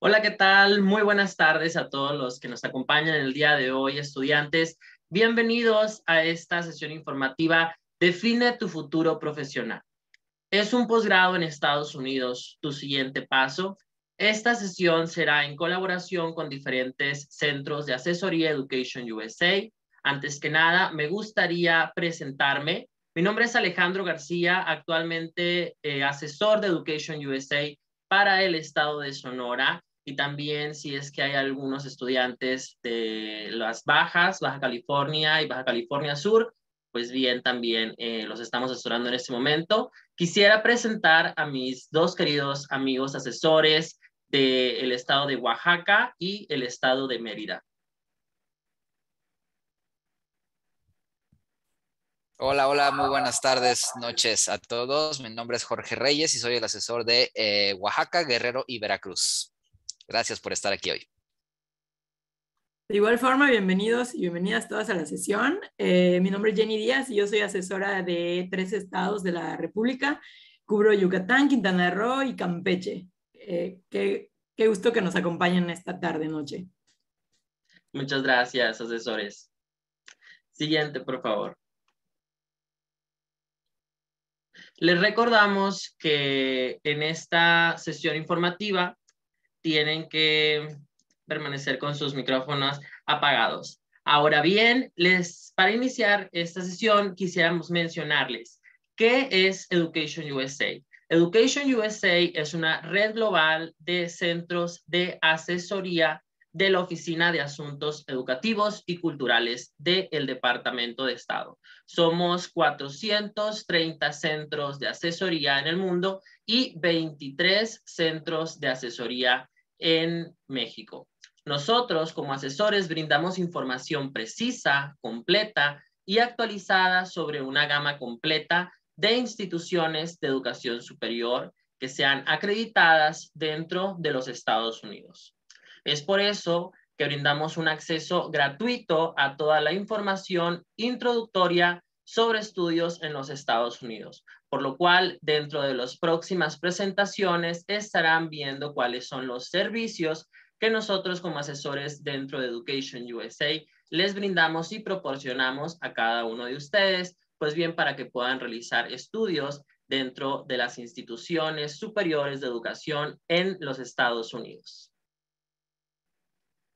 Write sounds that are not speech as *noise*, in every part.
Hola, ¿qué tal? Muy buenas tardes a todos los que nos acompañan el día de hoy, estudiantes. Bienvenidos a esta sesión informativa Define tu futuro profesional es un posgrado en Estados Unidos, tu siguiente paso. Esta sesión será en colaboración con diferentes centros de asesoría Education USA. Antes que nada, me gustaría presentarme. Mi nombre es Alejandro García, actualmente eh, asesor de Education USA para el estado de Sonora y también si es que hay algunos estudiantes de las Bajas, Baja California y Baja California Sur pues bien, también eh, los estamos asesorando en este momento. Quisiera presentar a mis dos queridos amigos asesores del estado de Oaxaca y el estado de Mérida. Hola, hola, muy buenas tardes, noches a todos. Mi nombre es Jorge Reyes y soy el asesor de eh, Oaxaca, Guerrero y Veracruz. Gracias por estar aquí hoy. De igual forma, bienvenidos y bienvenidas todas a la sesión. Eh, mi nombre es Jenny Díaz y yo soy asesora de tres estados de la República. Cubro Yucatán, Quintana Roo y Campeche. Eh, qué, qué, gusto que nos acompañen esta tarde, noche. Muchas gracias, asesores. Siguiente, por favor. Les recordamos que en esta sesión informativa tienen que permanecer con sus micrófonos apagados. Ahora bien, les, para iniciar esta sesión quisiéramos mencionarles qué es Education USA. Education USA es una red global de centros de asesoría de la Oficina de Asuntos Educativos y Culturales del Departamento de Estado. Somos 430 centros de asesoría en el mundo y 23 centros de asesoría en México. Nosotros, como asesores, brindamos información precisa, completa y actualizada sobre una gama completa de instituciones de educación superior que sean acreditadas dentro de los Estados Unidos. Es por eso que brindamos un acceso gratuito a toda la información introductoria sobre estudios en los Estados Unidos, por lo cual dentro de las próximas presentaciones estarán viendo cuáles son los servicios que nosotros como asesores dentro de Education USA les brindamos y proporcionamos a cada uno de ustedes, pues bien, para que puedan realizar estudios dentro de las instituciones superiores de educación en los Estados Unidos.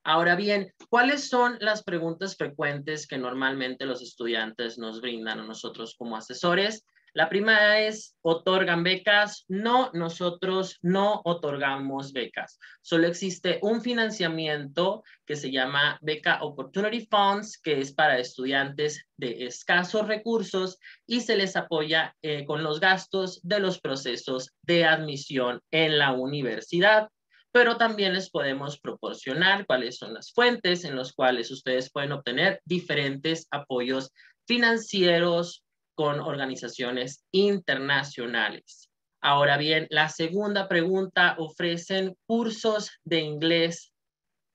Ahora bien, ¿cuáles son las preguntas frecuentes que normalmente los estudiantes nos brindan a nosotros como asesores? La primera es, ¿otorgan becas? No, nosotros no otorgamos becas. Solo existe un financiamiento que se llama Beca Opportunity Funds, que es para estudiantes de escasos recursos y se les apoya eh, con los gastos de los procesos de admisión en la universidad pero también les podemos proporcionar cuáles son las fuentes en las cuales ustedes pueden obtener diferentes apoyos financieros, con organizaciones internacionales. Ahora bien, la segunda pregunta, ¿ofrecen cursos de inglés?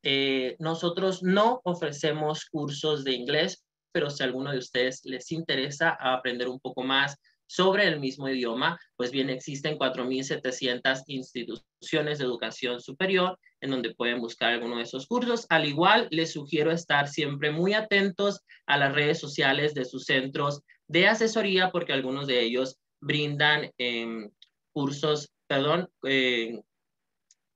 Eh, nosotros no ofrecemos cursos de inglés, pero si a alguno de ustedes les interesa aprender un poco más sobre el mismo idioma, pues bien, existen 4.700 instituciones de educación superior en donde pueden buscar alguno de esos cursos. Al igual, les sugiero estar siempre muy atentos a las redes sociales de sus centros de asesoría porque algunos de ellos brindan em, cursos, perdón, eh,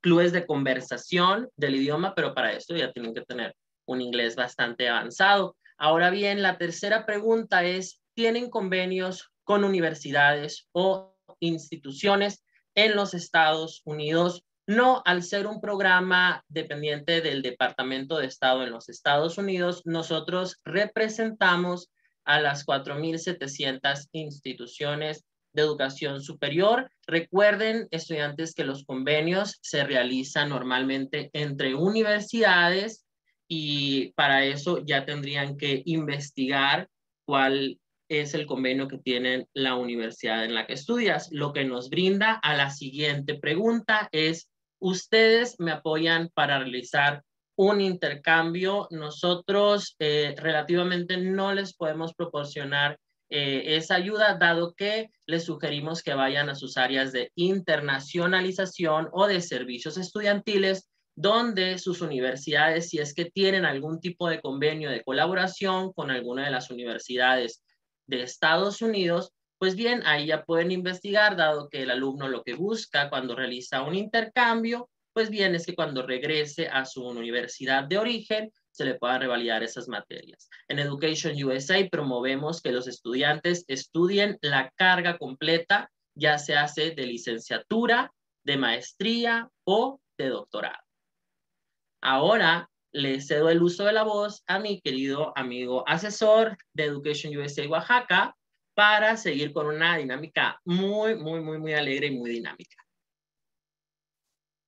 clubes de conversación del idioma, pero para esto ya tienen que tener un inglés bastante avanzado. Ahora bien, la tercera pregunta es, ¿tienen convenios con universidades o instituciones en los Estados Unidos? No, al ser un programa dependiente del Departamento de Estado en los Estados Unidos, nosotros representamos a las 4.700 instituciones de educación superior. Recuerden, estudiantes, que los convenios se realizan normalmente entre universidades y para eso ya tendrían que investigar cuál es el convenio que tienen la universidad en la que estudias, lo que nos brinda a la siguiente pregunta es, ¿ustedes me apoyan para realizar un intercambio, nosotros eh, relativamente no les podemos proporcionar eh, esa ayuda, dado que les sugerimos que vayan a sus áreas de internacionalización o de servicios estudiantiles, donde sus universidades, si es que tienen algún tipo de convenio de colaboración con alguna de las universidades de Estados Unidos, pues bien, ahí ya pueden investigar, dado que el alumno lo que busca cuando realiza un intercambio pues bien es que cuando regrese a su universidad de origen, se le pueda revalidar esas materias. En Education USA promovemos que los estudiantes estudien la carga completa, ya sea de licenciatura, de maestría o de doctorado. Ahora le cedo el uso de la voz a mi querido amigo asesor de Education USA Oaxaca para seguir con una dinámica muy, muy, muy, muy alegre y muy dinámica.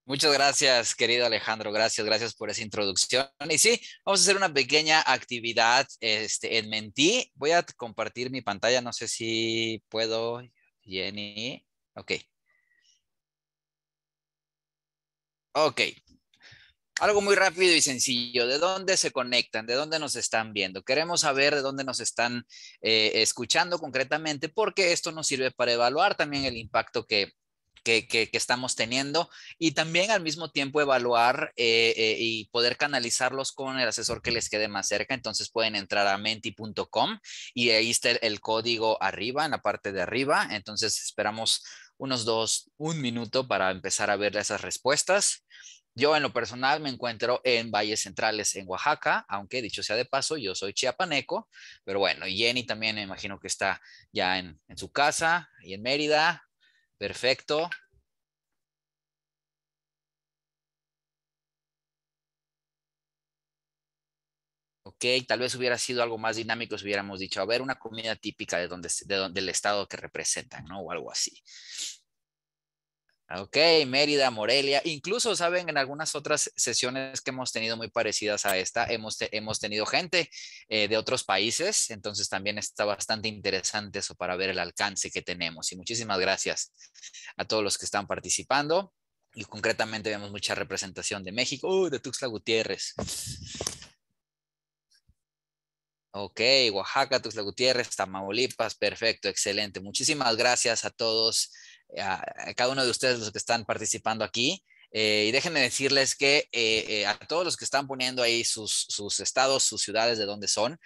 Muchas gracias, querido Alejandro. Gracias, gracias por esa introducción. Y sí, vamos a hacer una pequeña actividad este, en Mentí. Voy a compartir mi pantalla. No sé si puedo, Jenny. Ok. Ok. Algo muy rápido y sencillo. ¿De dónde se conectan? ¿De dónde nos están viendo? Queremos saber de dónde nos están eh, escuchando concretamente porque esto nos sirve para evaluar también el impacto que, que, estamos teniendo y también al mismo tiempo evaluar eh, eh, y poder canalizarlos con el asesor que les quede más cerca. Entonces pueden entrar a menti.com y ahí está el, código arriba, en la parte de arriba. Entonces esperamos unos dos, un minuto para empezar a ver esas respuestas. Yo en lo personal me encuentro en Valles Centrales, en Oaxaca, aunque dicho sea de paso, yo soy chiapaneco, pero bueno, Jenny también me imagino que está ya en, en su casa y en Mérida, Perfecto. Ok, tal vez hubiera sido algo más dinámico si hubiéramos dicho, a ver, una comida típica de donde, de donde, del estado que representan, ¿no? O algo así. Ah, ok, Mérida, Morelia, incluso, saben, en algunas otras sesiones que hemos tenido muy parecidas a esta, hemos, tenido gente eh, de otros países, entonces también está bastante interesante eso para ver el alcance que tenemos. Y muchísimas gracias a todos los que están participando y concretamente vemos mucha representación de México, uh, de Tuxtla Gutiérrez. Ok, Oaxaca, Tuxtla Gutiérrez, Tamaulipas, perfecto, excelente. Muchísimas gracias a todos a, cada uno de ustedes los que están participando aquí. Eh, y déjenme decirles que eh, eh, a todos los que están poniendo ahí sus, estados, sus ciudades de dónde son,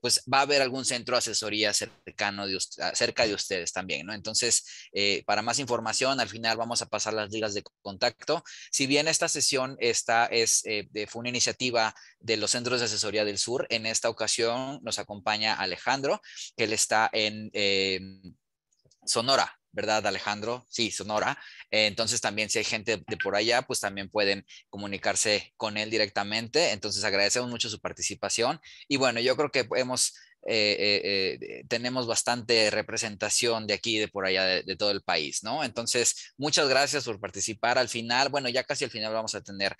pues va a haber algún centro de asesoría cercano de, cerca de ustedes también, ¿no? Entonces, para más información, al final vamos a pasar las ligas de contacto. Si bien esta sesión esta es, fue una iniciativa de los centros de asesoría del sur, en esta ocasión nos acompaña Alejandro, que él está en... Sonora, ¿verdad, Alejandro? Sí, Sonora. Eh, entonces también si hay gente de por allá, pues también pueden comunicarse con él directamente. Entonces agradecemos mucho su participación. Y bueno, yo creo que hemos... Eh, eh, tenemos bastante representación de aquí de por allá de, de, todo el país, ¿no? Entonces, muchas gracias por participar. Al final, bueno, ya casi al final vamos a tener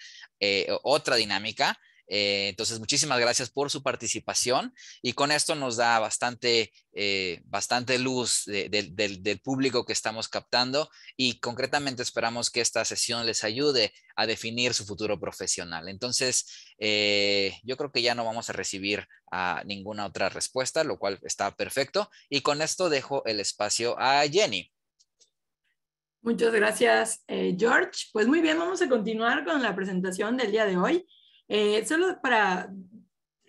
otra dinámica, eh, entonces, muchísimas gracias por su participación y con esto nos da bastante, eh, bastante luz del, público que estamos captando y concretamente esperamos que esta sesión les ayude a definir su futuro profesional. Entonces, eh, yo creo que ya no vamos a recibir ninguna otra respuesta, lo cual está perfecto. Y con esto dejo el espacio a Jenny. Muchas gracias, George. Pues muy bien, vamos a continuar con la presentación del día de hoy. Eh, solo para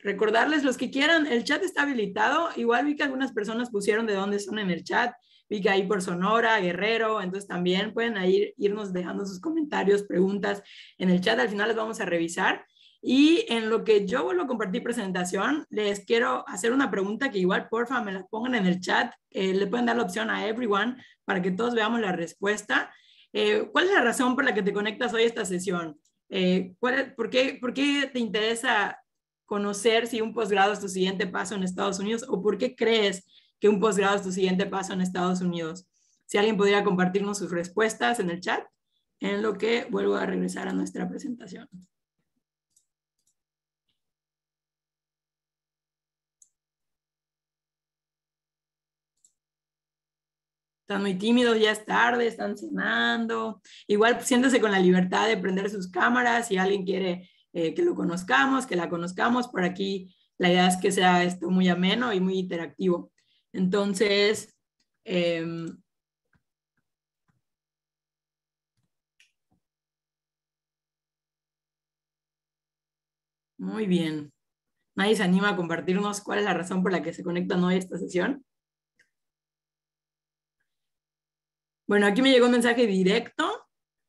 recordarles, los que quieran, el chat está habilitado. Igual vi que algunas personas pusieron de dónde son en el chat. Vi que ahí por Sonora, Guerrero, entonces también pueden irnos dejando sus comentarios, preguntas en el chat. Al final las vamos a revisar. Y en lo que yo vuelvo a compartir presentación, les quiero hacer una pregunta que igual, porfa, me la pongan en el chat. Eh, le pueden dar la opción a everyone para que todos veamos la respuesta. Eh, ¿Cuál es la razón por la que te conectas hoy a esta sesión? Eh, por, qué, qué, te interesa conocer si un posgrado es tu siguiente paso en Estados Unidos o por qué crees que un posgrado es tu siguiente paso en Estados Unidos? Si alguien podría compartirnos sus respuestas en el chat, en lo que vuelvo a regresar a nuestra presentación. están muy tímidos, ya es tarde, están cenando. Igual siéntese con la libertad de prender sus cámaras si alguien quiere eh, que lo conozcamos, que la conozcamos. Por aquí la idea es que sea esto muy ameno y muy interactivo. Entonces, em, muy bien. ¿Nadie se anima a compartirnos cuál es la razón por la que se conectan hoy a esta sesión? Bueno, aquí me llegó un mensaje directo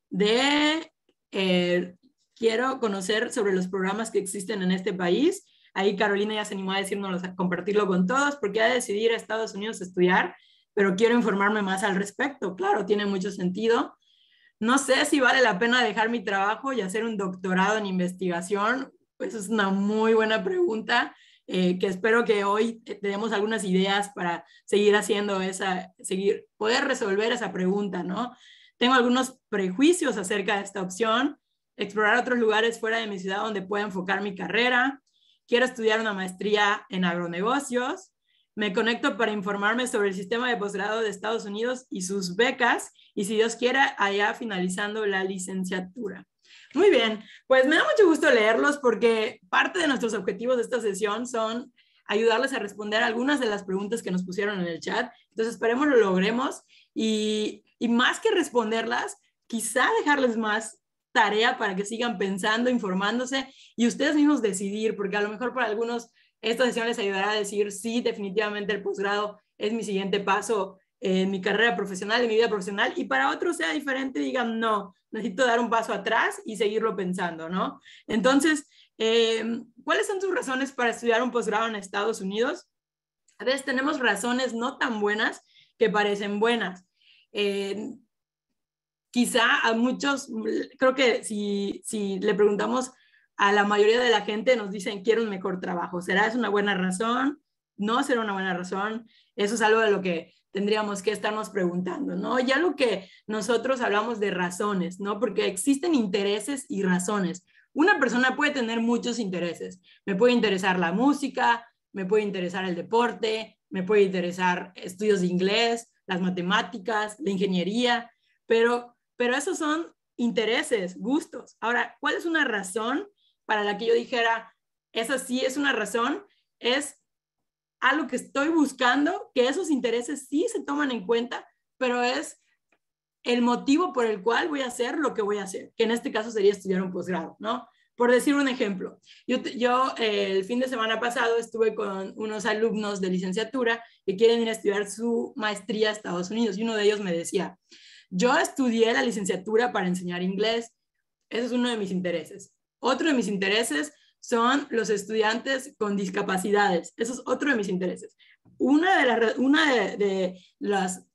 de eh, quiero conocer sobre los programas que existen en este país. Ahí Carolina ya se animó a decirnos, a compartirlo con todos, porque ha decidido ir a Estados Unidos a estudiar, pero quiero informarme más al respecto. Claro, tiene mucho sentido. No sé si vale la pena dejar mi trabajo y hacer un doctorado en investigación. Pues es una muy buena pregunta. Eh, que espero que hoy eh, tenemos algunas ideas para seguir haciendo esa, seguir, poder resolver esa pregunta, ¿no? Tengo algunos prejuicios acerca de esta opción, explorar otros lugares fuera de mi ciudad donde pueda enfocar mi carrera, quiero estudiar una maestría en agronegocios, me conecto para informarme sobre el sistema de posgrado de Estados Unidos y sus becas, y si Dios quiera, allá finalizando la licenciatura. Muy bien, pues me da mucho gusto leerlos porque parte de nuestros objetivos de esta sesión son ayudarles a responder algunas de las preguntas que nos pusieron en el chat. Entonces esperemos lo logremos y, más que responderlas, quizá dejarles más tarea para que sigan pensando, informándose y ustedes mismos decidir, porque a lo mejor para algunos esta sesión les ayudará a decir, sí, definitivamente el posgrado es mi siguiente paso en mi carrera profesional, en mi vida profesional, y para otros sea diferente, digan, no, necesito dar un paso atrás y seguirlo pensando, ¿no? Entonces, em, ¿cuáles son tus razones para estudiar un posgrado en Estados Unidos? A veces tenemos razones no tan buenas que parecen buenas. Em, quizá a muchos, creo que si, si le preguntamos a la mayoría de la gente, nos dicen, quiero un mejor trabajo. ¿Será es una buena razón? no será una buena razón. Eso es algo de lo que tendríamos que estarnos preguntando, ¿no? Ya lo que nosotros hablamos de razones, ¿no? Porque existen intereses y razones. Una persona puede tener muchos intereses. Me puede interesar la música, me puede interesar el deporte, me puede interesar estudios de inglés, las matemáticas, la ingeniería, pero, pero esos son intereses, gustos. Ahora, ¿cuál es una razón para la que yo dijera, esa sí es una razón? Es a lo que estoy buscando, que esos intereses sí se toman en cuenta, pero es el motivo por el cual voy a hacer lo que voy a hacer, que en este caso sería estudiar un posgrado, ¿no? Por decir un ejemplo, yo, eh, el fin de semana pasado estuve con unos alumnos de licenciatura que quieren ir a estudiar su maestría a Estados Unidos y uno de ellos me decía, yo estudié la licenciatura para enseñar inglés, ese es uno de mis intereses. Otro de mis intereses son los estudiantes con discapacidades. Eso es otro de mis intereses. Una de, las, una de, las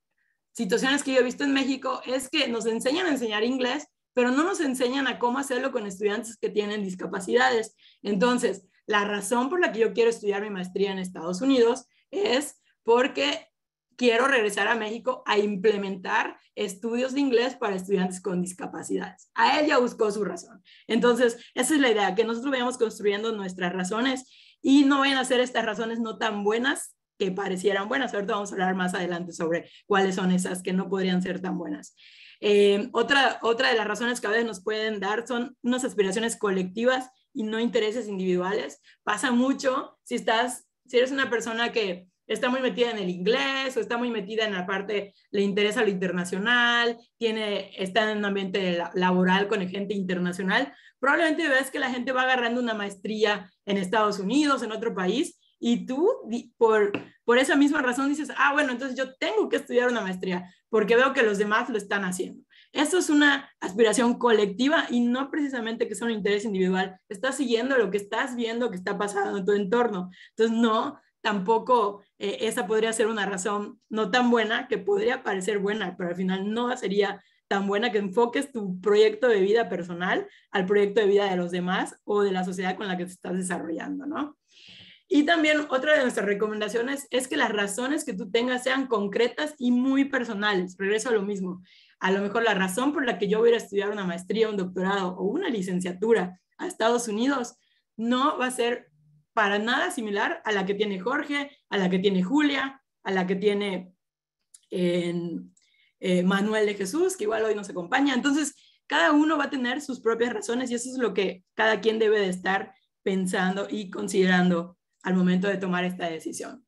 situaciones que yo he visto en México es que nos enseñan a enseñar inglés, pero no nos enseñan a cómo hacerlo con estudiantes que tienen discapacidades. Entonces, la razón por la que yo quiero estudiar mi maestría en Estados Unidos es porque quiero regresar a México a implementar estudios de inglés para estudiantes con discapacidades. A ella buscó su razón. Entonces, esa es la idea, que nosotros vayamos construyendo nuestras razones y no vayan a ser estas razones no tan buenas que parecieran buenas. Ahorita vamos a hablar más adelante sobre cuáles son esas que no podrían ser tan buenas. Eh, otra, otra de las razones que a veces nos pueden dar son unas aspiraciones colectivas y no intereses individuales. Pasa mucho si estás, si eres una persona que está muy metida en el inglés o está muy metida en la parte, le interesa lo internacional, tiene, está en un ambiente laboral con gente internacional, probablemente ves que la gente va agarrando una maestría en Estados Unidos, en otro país, y tú por, por esa misma razón dices, ah, bueno, entonces yo tengo que estudiar una maestría porque veo que los demás lo están haciendo. Eso es una aspiración colectiva y no precisamente que sea un interés individual. Estás siguiendo lo que estás viendo que está pasando en tu entorno. Entonces, no, tampoco eh, esa podría ser una razón no tan buena, que podría parecer buena, pero al final no sería tan buena que enfoques tu proyecto de vida personal al proyecto de vida de los demás o de la sociedad con la que te estás desarrollando, ¿no? Y también otra de nuestras recomendaciones es que las razones que tú tengas sean concretas y muy personales. Regreso a lo mismo. A lo mejor la razón por la que yo voy a estudiar una maestría, un doctorado o una licenciatura a Estados Unidos no va a ser para nada similar a la que tiene Jorge, a la que tiene Julia, a la que tiene eh, Manuel de Jesús, que igual hoy nos acompaña. Entonces, cada uno va a tener sus propias razones y eso es lo que cada quien debe de estar pensando y considerando al momento de tomar esta decisión.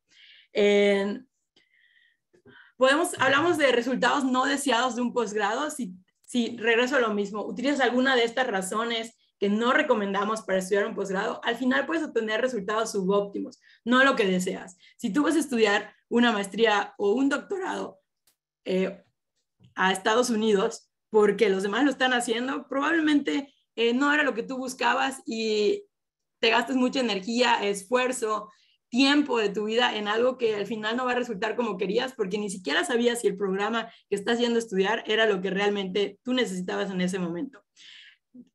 podemos, hablamos de resultados no deseados de un posgrado. Si, si regreso a lo mismo, utilizas alguna de estas razones no recomendamos para estudiar un posgrado, al final puedes obtener resultados subóptimos, no lo que deseas. Si tú vas a estudiar una maestría o un doctorado eh, a Estados Unidos, porque los demás lo están haciendo, probablemente eh, no era lo que tú buscabas y te gastas mucha energía, esfuerzo, tiempo de tu vida en algo que al final no va a resultar como querías porque ni siquiera sabías si el programa que estás yendo a estudiar era lo que realmente tú necesitabas en ese momento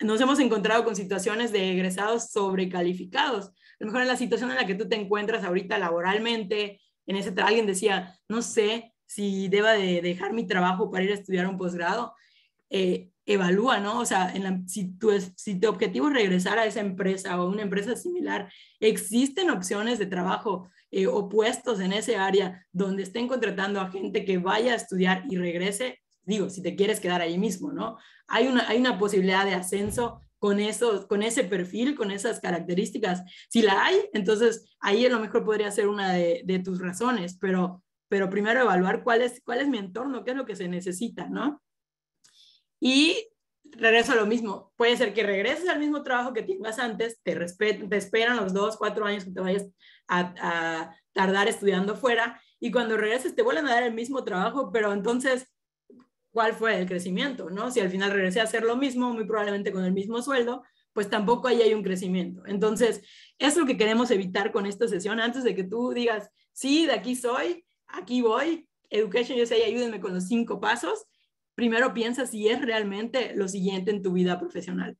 nos hemos encontrado con situaciones de egresados sobrecalificados. A lo mejor en la situación en la que tú te encuentras ahorita laboralmente, en ese alguien decía, no sé si deba de dejar mi trabajo para ir a estudiar un posgrado. Eh, evalúa, ¿no? O sea, si, tu, objetivo es regresar a esa empresa o a una empresa similar, existen opciones de trabajo eh, opuestos en ese área donde estén contratando a gente que vaya a estudiar y regrese digo, si te quieres quedar ahí mismo, ¿no? Hay una, hay una posibilidad de ascenso con, eso, con ese perfil, con esas características. Si la hay, entonces ahí a lo mejor podría ser una de, tus razones, pero, pero primero evaluar cuál es, cuál es mi entorno, qué es lo que se necesita, ¿no? Y regreso a lo mismo. Puede ser que regreses al mismo trabajo que tengas antes, te, te esperan los dos, cuatro años que te vayas a, a tardar estudiando fuera, y cuando regreses te vuelven a dar el mismo trabajo, pero entonces cuál fue el crecimiento, ¿no? Si al final regresé a hacer lo mismo, muy probablemente con el mismo sueldo, pues tampoco ahí hay un crecimiento. Entonces, es lo que queremos evitar con esta sesión antes de que tú digas, sí, de aquí soy, aquí voy, Education USA, ayúdenme con los cinco pasos. Primero piensa si es realmente lo siguiente en tu vida profesional.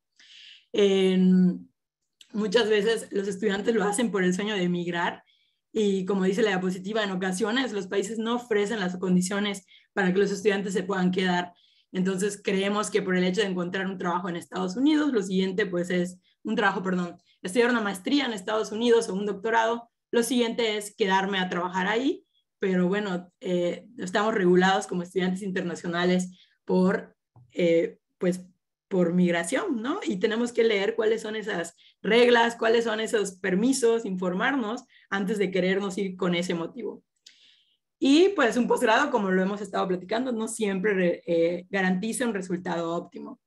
muchas veces los estudiantes lo hacen por el sueño de emigrar y como dice la diapositiva, en ocasiones los países no ofrecen las condiciones para que los estudiantes se puedan quedar. Entonces creemos que por el hecho de encontrar un trabajo en Estados Unidos, lo siguiente pues es un trabajo, perdón, estudiar una maestría en Estados Unidos o un doctorado, lo siguiente es quedarme a trabajar ahí, pero bueno, eh, estamos regulados como estudiantes internacionales por, eh, pues, por migración, ¿no? Y tenemos que leer cuáles son esas reglas, cuáles son esos permisos, informarnos antes de querernos ir con ese motivo. Y pues un posgrado, como lo hemos estado platicando, no siempre eh, garantiza un resultado óptimo.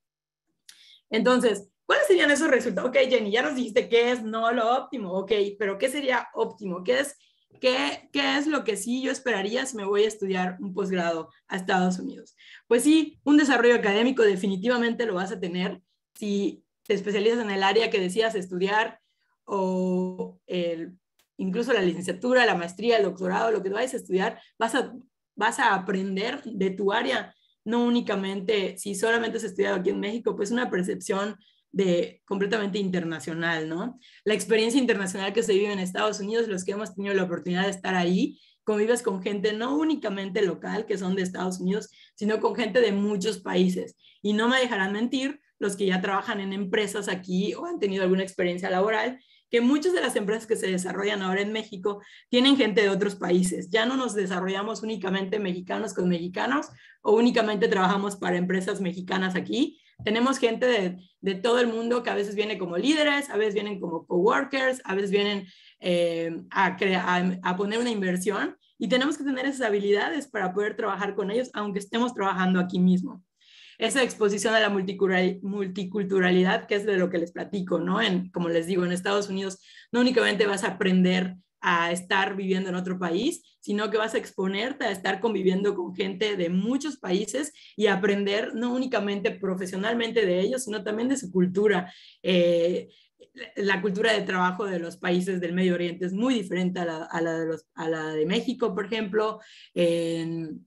Entonces, ¿cuáles serían esos resultados? Ok, Jenny, ya nos dijiste qué es no lo óptimo, ok, pero ¿qué sería óptimo? ¿Qué es, qué, qué es lo que sí yo esperaría si me voy a estudiar un posgrado a Estados Unidos? Pues sí, un desarrollo académico definitivamente lo vas a tener si te especializas en el área que decías estudiar o el incluso la licenciatura, la maestría, el doctorado, lo que vayas a estudiar, vas a, vas a aprender de tu área, no únicamente si solamente has estudiado aquí en México, pues una percepción de completamente internacional, ¿no? La experiencia internacional que se vive en Estados Unidos, los que hemos tenido la oportunidad de estar ahí, convives con gente no únicamente local, que son de Estados Unidos, sino con gente de muchos países. Y no me dejarán mentir los que ya trabajan en empresas aquí o han tenido alguna experiencia laboral, que muchas de las empresas que se desarrollan ahora en México tienen gente de otros países. Ya no nos desarrollamos únicamente mexicanos con mexicanos o únicamente trabajamos para empresas mexicanas aquí. Tenemos gente de, todo el mundo que a veces viene como líderes, a veces vienen como coworkers, a veces vienen eh, a poner una inversión y tenemos que tener esas habilidades para poder trabajar con ellos, aunque estemos trabajando aquí mismo esa exposición a la multiculturalidad, que es de lo que les platico, ¿no? En, como les digo, en Estados Unidos no únicamente vas a aprender a estar viviendo en otro país, sino que vas a exponerte a estar conviviendo con gente de muchos países y aprender no únicamente profesionalmente de ellos, sino también de su cultura. Eh, la cultura de trabajo de los países del Medio Oriente es muy diferente a la, de, a la de, México, por ejemplo. En,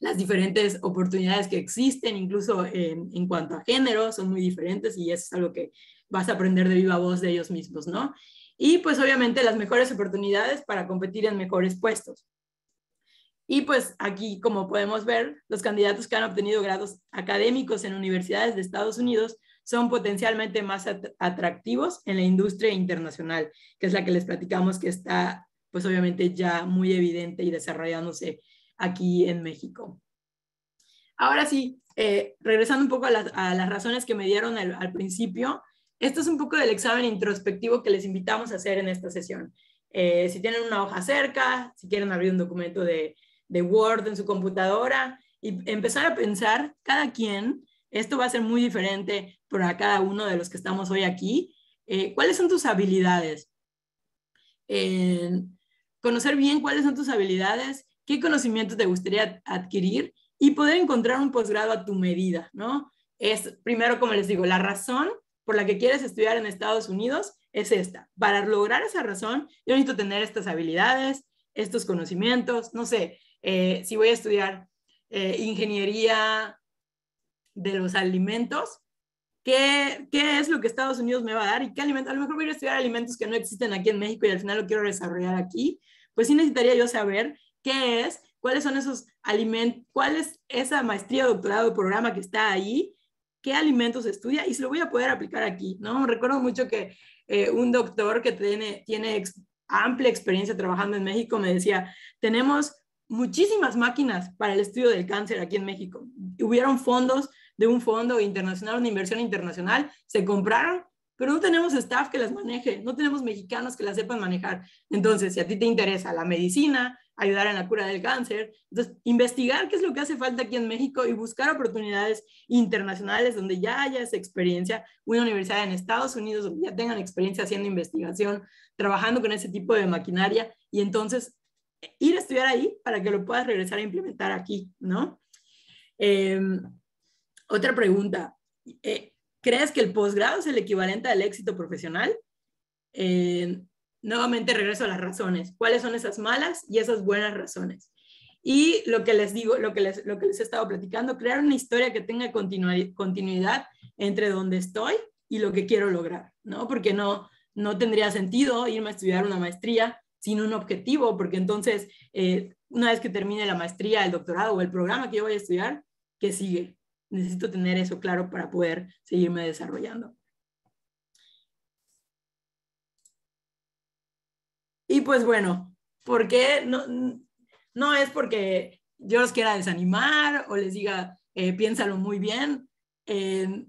las diferentes oportunidades que existen, incluso en, cuanto a género, son muy diferentes y eso es algo que vas a aprender de viva voz de ellos mismos, ¿no? Y pues obviamente las mejores oportunidades para competir en mejores puestos. Y pues aquí, como podemos ver, los candidatos que han obtenido grados académicos en universidades de Estados Unidos son potencialmente más atractivos en la industria internacional, que es la que les platicamos que está, pues obviamente ya muy evidente y desarrollándose aquí en México. Ahora sí, eh, regresando un poco a las, razones que me dieron al, principio, esto es un poco del examen introspectivo que les invitamos a hacer en esta sesión. Eh, si tienen una hoja cerca, si quieren abrir un documento de, Word en su computadora y empezar a pensar cada quien, esto va a ser muy diferente para cada uno de los que estamos hoy aquí, eh, cuáles son tus habilidades. conocer bien cuáles son tus habilidades qué conocimiento te gustaría adquirir y poder encontrar un posgrado a tu medida, ¿no? Es primero, como les digo, la razón por la que quieres estudiar en Estados Unidos es esta. Para lograr esa razón, yo necesito tener estas habilidades, estos conocimientos, no sé, eh, si voy a estudiar eh, ingeniería de los alimentos, ¿qué, es lo que Estados Unidos me va a dar y qué alimentos. A lo mejor voy a estudiar alimentos que no existen aquí en México y al final lo quiero desarrollar aquí. Pues sí necesitaría yo saber qué es, cuáles son esos alimentos, cuál es esa maestría, doctorado, programa que está ahí, qué alimentos estudia y se lo voy a poder aplicar aquí, ¿no? Recuerdo mucho que eh, un doctor que tiene, tiene amplia experiencia trabajando en México me decía, tenemos muchísimas máquinas para el estudio del cáncer aquí en México. Hubieron fondos de un fondo internacional, una inversión internacional, se compraron, pero no tenemos staff que las maneje, no tenemos mexicanos que las sepan manejar. Entonces, si a ti te interesa la medicina, ayudar en la cura del cáncer. Entonces, investigar qué es lo que hace falta aquí en México y buscar oportunidades internacionales donde ya haya esa experiencia, una universidad en Estados Unidos donde ya tengan experiencia haciendo investigación, trabajando con ese tipo de maquinaria y entonces eh, ir a estudiar ahí para que lo puedas regresar a implementar aquí, ¿no? Em, otra pregunta. Eh, ¿Crees que el posgrado es el equivalente al éxito profesional? Eh, nuevamente regreso a las razones. ¿Cuáles son esas malas y esas buenas razones? Y lo que les digo, lo que les, lo que les he estado platicando, crear una historia que tenga continuidad entre donde estoy y lo que quiero lograr, ¿no? Porque no, no tendría sentido irme a estudiar una maestría sin un objetivo, porque entonces, eh, una vez que termine la maestría, el doctorado o el programa que yo voy a estudiar, ¿qué sigue? Necesito tener eso claro para poder seguirme desarrollando. Y pues bueno, ¿por qué? No, es porque yo los quiera desanimar o les diga, eh, piénsalo muy bien. Eh,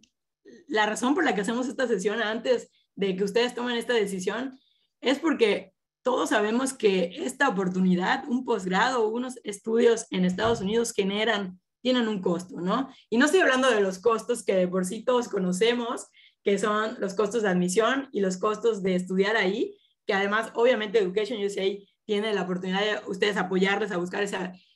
la razón por la que hacemos esta sesión antes de que ustedes tomen esta decisión es porque todos sabemos que esta oportunidad, un posgrado, unos estudios en Estados Unidos generan, tienen un costo, ¿no? Y no estoy hablando de los costos que de por sí todos conocemos, que son los costos de admisión y los costos de estudiar ahí, que además, obviamente, Education USA tiene la oportunidad de ustedes apoyarles a buscar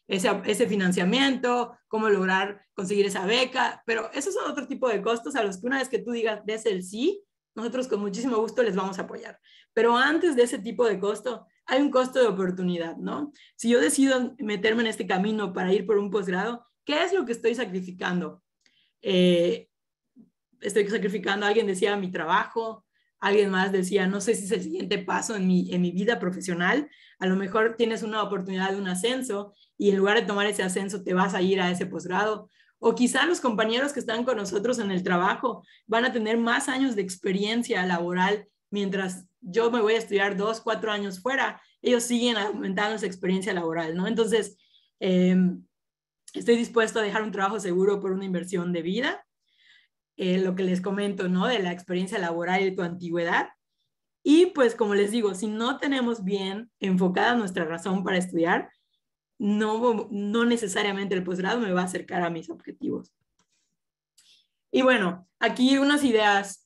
ese financiamiento, cómo lograr conseguir esa beca, pero esos son otro tipo de costos a los que una vez que tú digas, des el sí, nosotros con muchísimo gusto les vamos a apoyar. Pero antes de ese tipo de costo, hay un costo de oportunidad, ¿no? Si yo decido meterme en este camino para ir por un posgrado, ¿qué es lo que estoy sacrificando? Eh, estoy sacrificando, alguien decía, mi trabajo, alguien más decía, no sé si es el siguiente paso en mi, vida profesional, a lo mejor tienes una oportunidad de un ascenso y en lugar de tomar ese ascenso te vas a ir a ese posgrado. O quizá los compañeros que están con nosotros en el trabajo van a tener más años de experiencia laboral mientras yo me voy a estudiar dos, cuatro años fuera, ellos siguen aumentando esa experiencia laboral, ¿no? Entonces, em, estoy dispuesto a dejar un trabajo seguro por una inversión de vida eh, lo que les comento, ¿no? De la experiencia laboral y tu antigüedad. Y pues como les digo, si no tenemos bien enfocada nuestra razón para estudiar, no, no necesariamente el posgrado me va a acercar a mis objetivos. Y bueno, aquí unas ideas,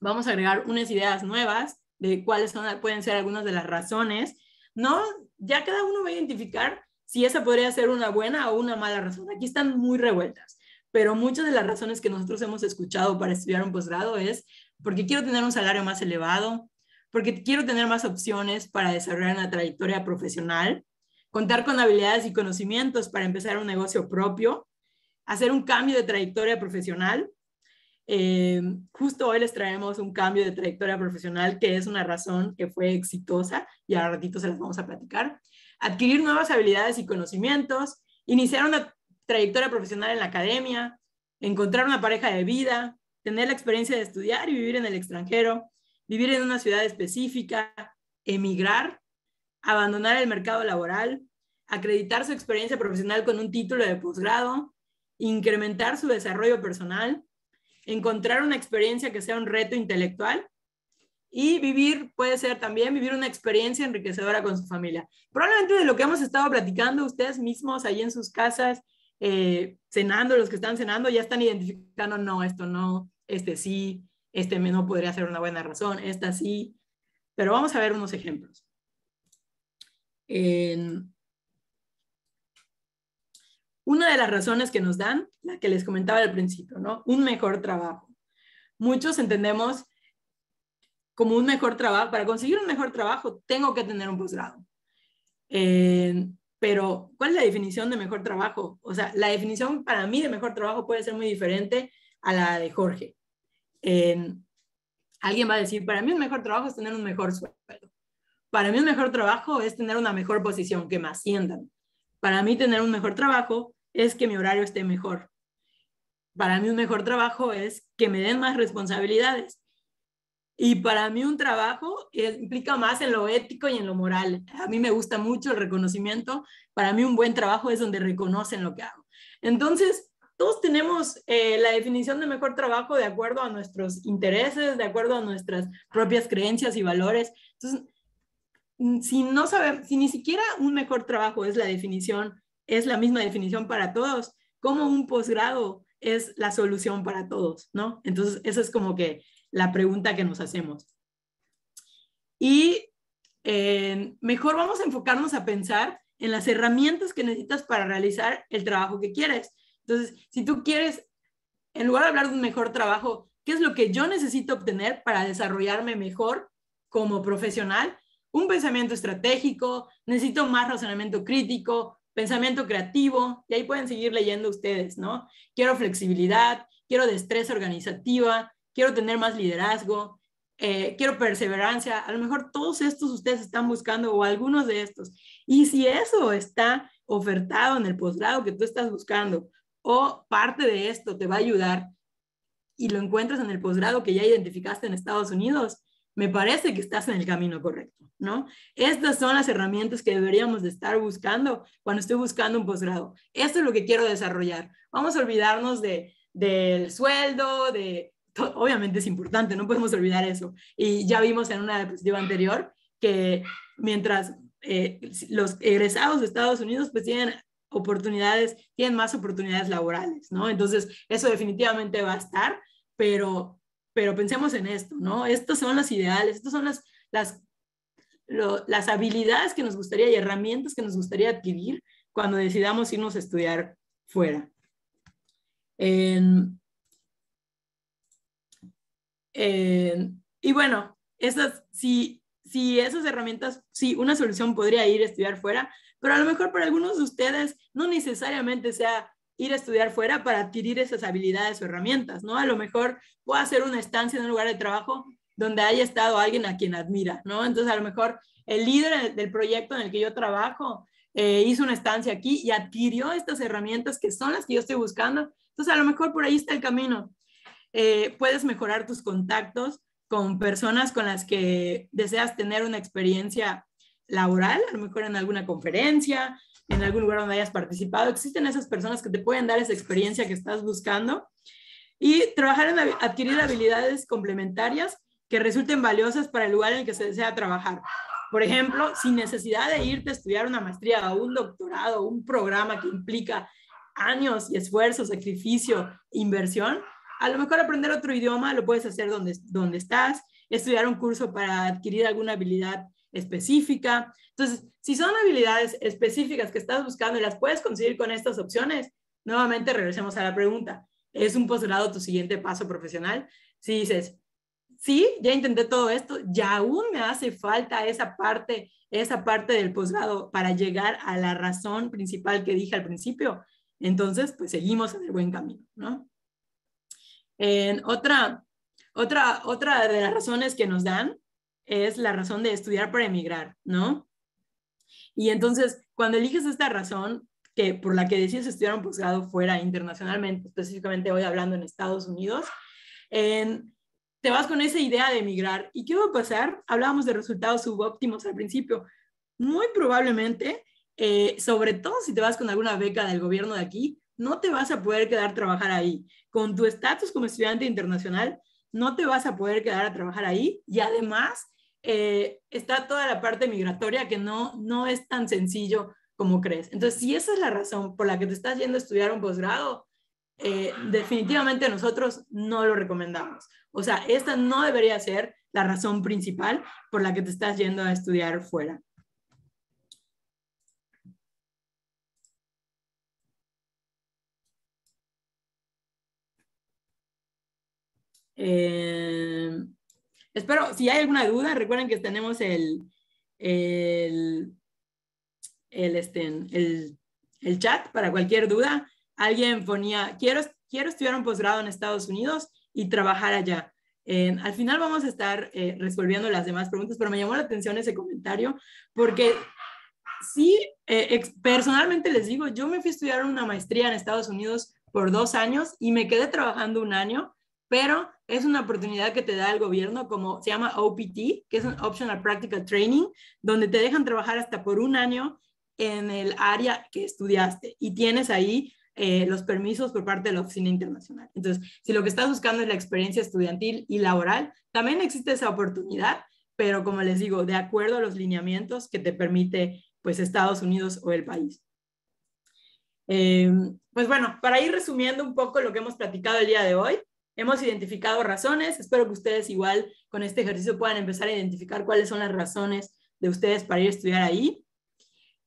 vamos a agregar unas ideas nuevas de cuáles son, pueden ser algunas de las razones, ¿no? Ya cada uno va a identificar si esa podría ser una buena o una mala razón. Aquí están muy revueltas pero muchas de las razones que nosotros hemos escuchado para estudiar un posgrado es porque quiero tener un salario más elevado, porque quiero tener más opciones para desarrollar una trayectoria profesional, contar con habilidades y conocimientos para empezar un negocio propio, hacer un cambio de trayectoria profesional. Eh, justo hoy les traemos un cambio de trayectoria profesional que es una razón que fue exitosa y a ratito se las vamos a platicar. Adquirir nuevas habilidades y conocimientos, iniciar una trayectoria profesional en la academia, encontrar una pareja de vida, tener la experiencia de estudiar y vivir en el extranjero, vivir en una ciudad específica, emigrar, abandonar el mercado laboral, acreditar su experiencia profesional con un título de posgrado, incrementar su desarrollo personal, encontrar una experiencia que sea un reto intelectual y vivir, puede ser también vivir una experiencia enriquecedora con su familia. Probablemente de lo que hemos estado platicando ustedes mismos ahí en sus casas, eh, cenando, los que están cenando ya están identificando, no, esto no, este sí, este no podría ser una buena razón, esta sí. Pero vamos a ver unos ejemplos. una de las razones que nos dan, la que les comentaba al principio, ¿no? Un mejor trabajo. Muchos entendemos como un mejor trabajo, para conseguir un mejor trabajo tengo que tener un posgrado. Eh, pero ¿cuál es la definición de mejor trabajo? O sea, la definición para mí de mejor trabajo puede ser muy diferente a la de Jorge. Eh, alguien va a decir, para mí un mejor trabajo es tener un mejor sueldo. Para mí un mejor trabajo es tener una mejor posición, que me asciendan. Para mí tener un mejor trabajo es que mi horario esté mejor. Para mí un mejor trabajo es que me den más responsabilidades. Y para mí un trabajo implica más en lo ético y en lo moral. A mí me gusta mucho el reconocimiento. Para mí un buen trabajo es donde reconocen lo que hago. Entonces, todos tenemos eh, la definición de mejor trabajo de acuerdo a nuestros intereses, de acuerdo a nuestras propias creencias y valores. Entonces, mm, si no sabemos, si ni siquiera un mejor trabajo es la definición, es la misma definición para todos, como un posgrado es la solución para todos, ¿no? Entonces, eso es como que la pregunta que nos hacemos. Y eh, mejor vamos a enfocarnos a pensar en las herramientas que necesitas para realizar el trabajo que quieres. Entonces, si tú quieres, en lugar de hablar de un mejor trabajo, ¿qué es lo que yo necesito obtener para desarrollarme mejor como profesional? Un pensamiento estratégico, necesito más razonamiento crítico, pensamiento creativo, y ahí pueden seguir leyendo ustedes, ¿no? Quiero flexibilidad, quiero destreza organizativa, quiero tener más liderazgo, eh, quiero perseverancia. A lo mejor todos estos ustedes están buscando o algunos de estos. Y si eso está ofertado en el posgrado que tú estás buscando o parte de esto te va a ayudar y lo encuentras en el posgrado que ya identificaste en Estados Unidos, me parece que estás en el camino correcto, ¿no? Estas son las herramientas que deberíamos de estar buscando cuando estoy buscando un posgrado. Esto es lo que quiero desarrollar. Vamos a olvidarnos de, del sueldo, de obviamente es importante, no podemos olvidar eso. Y ya vimos en una diapositiva anterior que mientras eh, los egresados de Estados Unidos pues tienen oportunidades, tienen más oportunidades laborales, ¿no? Entonces, eso definitivamente va a estar, pero, pero pensemos en esto, ¿no? Estos son los ideales, estas son las, las, las habilidades que nos gustaría y herramientas que nos gustaría adquirir cuando decidamos irnos a estudiar fuera. En, eh, y bueno, esas, si, si esas herramientas, sí, una solución podría ir a estudiar fuera, pero a lo mejor para algunos de ustedes no necesariamente sea ir a estudiar fuera para adquirir esas habilidades o herramientas, ¿no? A lo mejor puede hacer una estancia en un lugar de trabajo donde haya estado alguien a quien admira, ¿no? Entonces a lo mejor el líder del proyecto en el que yo trabajo eh, hizo una estancia aquí y adquirió estas herramientas que son las que yo estoy buscando. Entonces a lo mejor por ahí está el camino. Eh, puedes mejorar tus contactos con personas con las que deseas tener una experiencia laboral, a lo mejor en alguna conferencia, en algún lugar donde hayas participado. Existen esas personas que te pueden dar esa experiencia que estás buscando y trabajar en adquirir habilidades complementarias que resulten valiosas para el lugar en el que se desea trabajar. Por ejemplo, sin necesidad de irte a estudiar una maestría o un doctorado, un programa que implica años y esfuerzo, sacrificio, inversión, a lo mejor aprender otro idioma lo puedes hacer donde, donde estás, estudiar un curso para adquirir alguna habilidad específica. Entonces, si son habilidades específicas que estás buscando y las puedes conseguir con estas opciones, nuevamente regresemos a la pregunta. ¿Es un posgrado tu siguiente paso profesional? Si dices, sí, ya intenté todo esto, ya aún me hace falta esa parte, esa parte del posgrado para llegar a la razón principal que dije al principio. Entonces, pues seguimos en el buen camino, ¿no? En otra, otra, otra de las razones que nos dan es la razón de estudiar para emigrar, ¿no? Y entonces, cuando eliges esta razón que por la que decides estudiar un posgrado fuera internacionalmente, específicamente hoy hablando en Estados Unidos, te vas con esa idea de emigrar. ¿Y qué va a pasar? Hablábamos de resultados subóptimos al principio. Muy probablemente, eh, sobre todo si te vas con alguna beca del gobierno de aquí, no te vas a poder quedar trabajar ahí con tu estatus como estudiante internacional, no te vas a poder quedar a trabajar ahí y además eh, está toda la parte migratoria que no, no es tan sencillo como crees. Entonces, si esa es la razón por la que te estás yendo a estudiar un posgrado, eh, definitivamente nosotros no lo recomendamos. O sea, esta no debería ser la razón principal por la que te estás yendo a estudiar fuera. Eh, espero, si hay alguna duda, recuerden que tenemos este, el, el, chat para cualquier duda. Alguien ponía, quiero, quiero estudiar un posgrado en Estados Unidos y trabajar allá. al final vamos a estar eh, resolviendo las demás preguntas, pero me llamó la atención ese comentario porque sí, eh, personalmente les digo, yo me fui a estudiar una maestría en Estados Unidos por dos años y me quedé trabajando un año pero es una oportunidad que te da el gobierno, como se llama OPT, que es un Optional Practical Training, donde te dejan trabajar hasta por un año en el área que estudiaste y tienes ahí eh, los permisos por parte de la Oficina Internacional. Entonces, si lo que estás buscando es la experiencia estudiantil y laboral, también existe esa oportunidad, pero como les digo, de acuerdo a los lineamientos que te permite pues Estados Unidos o el país. Eh, pues bueno, para ir resumiendo un poco lo que hemos platicado el día de hoy, Hemos identificado razones, espero que ustedes igual con este ejercicio puedan empezar a identificar cuáles son las razones de ustedes para ir a estudiar ahí,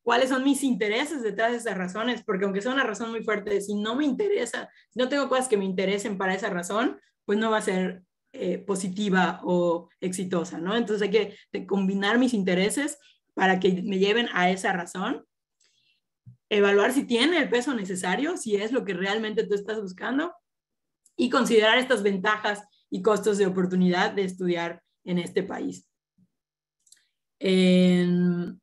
cuáles son mis intereses detrás de esas razones, porque aunque sea una razón muy fuerte, si no me interesa, si no tengo cosas que me interesen para esa razón, pues no va a ser eh, positiva o exitosa, ¿no? Entonces hay que combinar mis intereses para que me lleven a esa razón. Evaluar si tiene el peso necesario, si es lo que realmente tú estás buscando y considerar estas ventajas y costos de oportunidad de estudiar en este país. Em,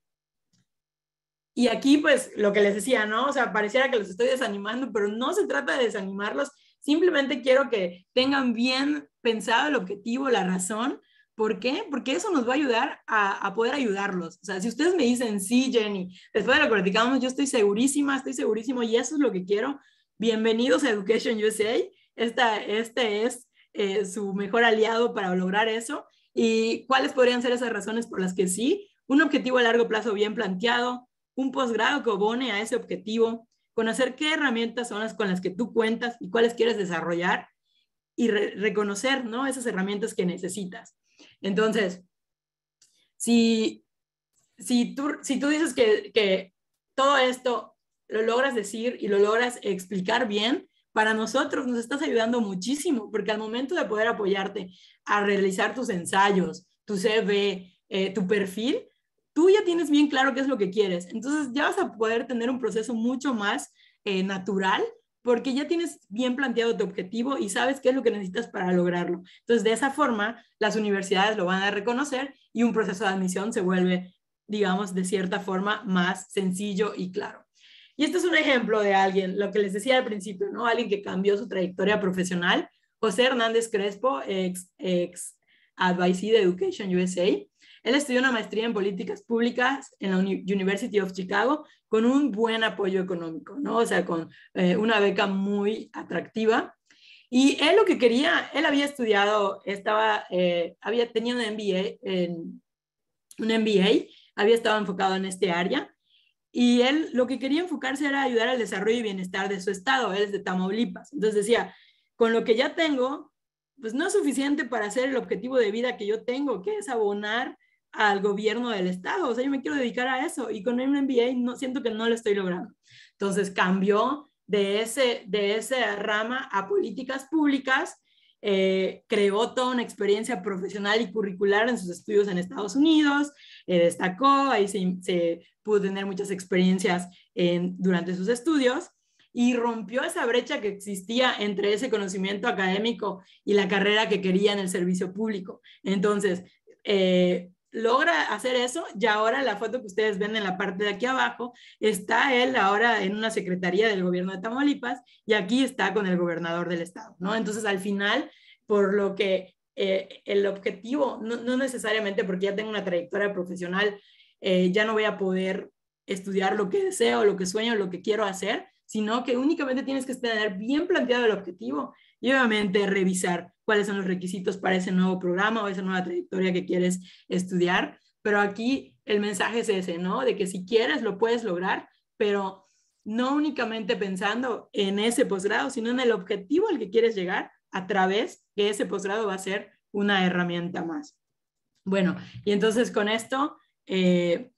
y aquí, pues, lo que les decía, ¿no? O sea, pareciera que los estoy desanimando, pero no se trata de desanimarlos, simplemente quiero que tengan bien pensado el objetivo, la razón. ¿Por qué? Porque eso nos va a ayudar a, poder ayudarlos. O sea, si ustedes me dicen, sí, Jenny, después de lo que platicamos, yo estoy segurísima, estoy segurísimo y eso es lo que quiero, bienvenidos a Education USA esta, este es eh, su mejor aliado para lograr eso y cuáles podrían ser esas razones por las que sí, un objetivo a largo plazo bien planteado, un posgrado que obone a ese objetivo, conocer qué herramientas son las con las que tú cuentas y cuáles quieres desarrollar y reconocer ¿no? esas herramientas que necesitas. Entonces, si, tú, dices que todo esto lo logras decir y lo logras explicar bien, para nosotros nos estás ayudando muchísimo, porque al momento de poder apoyarte a realizar tus ensayos, tu CV, eh, tu perfil, tú ya tienes bien claro qué es lo que quieres. Entonces ya vas a poder tener un proceso mucho más eh, natural porque ya tienes bien planteado tu objetivo y sabes qué es lo que necesitas para lograrlo. Entonces, de esa forma, las universidades lo van a reconocer y un proceso de admisión se vuelve, digamos, de cierta forma más sencillo y claro. Y este es un ejemplo de alguien, lo que les decía al principio, ¿no? Alguien que cambió su trayectoria profesional. José Hernández Crespo, ex, ex de Education USA. Él estudió una maestría en políticas públicas en la University of Chicago con un buen apoyo económico, ¿no? O sea, con eh, una beca muy atractiva. Y él lo que quería, él había estudiado, estaba, eh, había tenido un MBA, en, un MBA, había estado enfocado en este área y él lo que quería enfocarse era ayudar al desarrollo y bienestar de su estado, él es de Tamaulipas. Entonces decía, con lo que ya tengo, pues no es suficiente para hacer el objetivo de vida que yo tengo, que es abonar al gobierno del estado, o sea, yo me quiero dedicar a eso y con un MBA no siento que no lo estoy logrando. Entonces cambió de ese de esa rama a políticas públicas, eh, creó toda una experiencia profesional y curricular en sus estudios en Estados Unidos, eh, destacó, ahí se, se, pudo tener muchas experiencias durante sus estudios y rompió esa brecha que existía entre ese conocimiento académico y la carrera que quería en el servicio público. Entonces, eh, logra hacer eso y ahora la foto que ustedes ven en la parte de aquí abajo está él ahora en una secretaría del gobierno de Tamaulipas y aquí está con el gobernador del estado, ¿no? Entonces al final, por lo que eh, el objetivo, no, no necesariamente porque ya tengo una trayectoria profesional eh, ya no voy a poder estudiar lo que deseo, lo que sueño, lo que quiero hacer, sino que únicamente tienes que tener bien planteado el objetivo y obviamente revisar cuáles son los requisitos para ese nuevo programa o esa nueva trayectoria que quieres estudiar. Pero aquí el mensaje es ese, ¿no? De que si quieres lo puedes lograr, pero no únicamente pensando en ese posgrado, sino en el objetivo al que quieres llegar a través que ese posgrado va a ser una herramienta más. Bueno, y entonces con esto eh,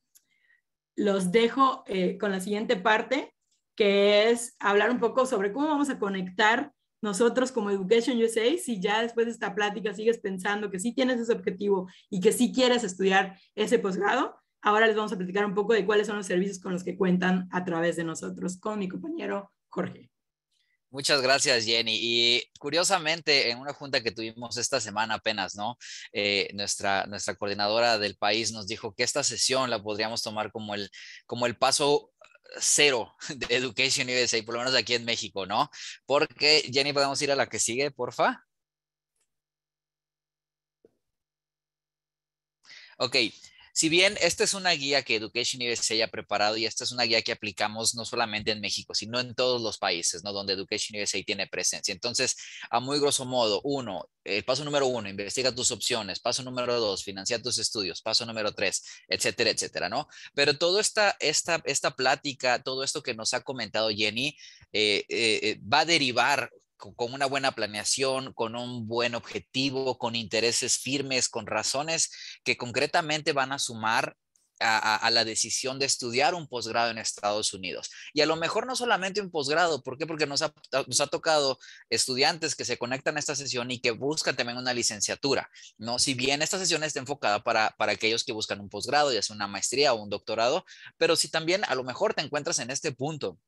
los dejo eh, con la siguiente parte, que es hablar un poco sobre cómo vamos a conectar nosotros como Education USA, si ya después de esta plática sigues pensando que sí tienes ese objetivo y que sí quieres estudiar ese posgrado, ahora les vamos a platicar un poco de cuáles son los servicios con los que cuentan a través de nosotros, con mi compañero Jorge. Muchas gracias, Jenny. Y curiosamente, en una junta que tuvimos esta semana apenas, ¿no? Eh, nuestra, nuestra coordinadora del país nos dijo que esta sesión la podríamos tomar como el, como el paso cero *laughs* de Education USA, por lo menos aquí en México, ¿no? Porque, Jenny, podemos ir a la que sigue, porfa. Ok, si bien esta es una guía que Education USA haya preparado y esta es una guía que aplicamos no solamente en México, sino en todos los países, ¿no? Donde Education USA tiene presencia. Entonces, a muy grosso modo, uno, el paso número uno, investiga tus opciones. Paso número dos, financia tus estudios. Paso número tres, etcétera, etcétera, ¿no? Pero toda esta, esta, esta plática, todo esto que nos ha comentado Jenny, eh, eh, eh, va a derivar con una buena planeación, con un buen objetivo, con intereses firmes, con razones que concretamente van a sumar a, la decisión de estudiar un posgrado en Estados Unidos. Y a lo mejor no solamente un posgrado, ¿por qué? Porque nos ha, tocado estudiantes que se conectan a esta sesión y que buscan también una licenciatura, ¿no? Si bien esta sesión está enfocada para, para aquellos que buscan un posgrado, ya sea una maestría o un doctorado, pero si también a lo mejor te encuentras en este punto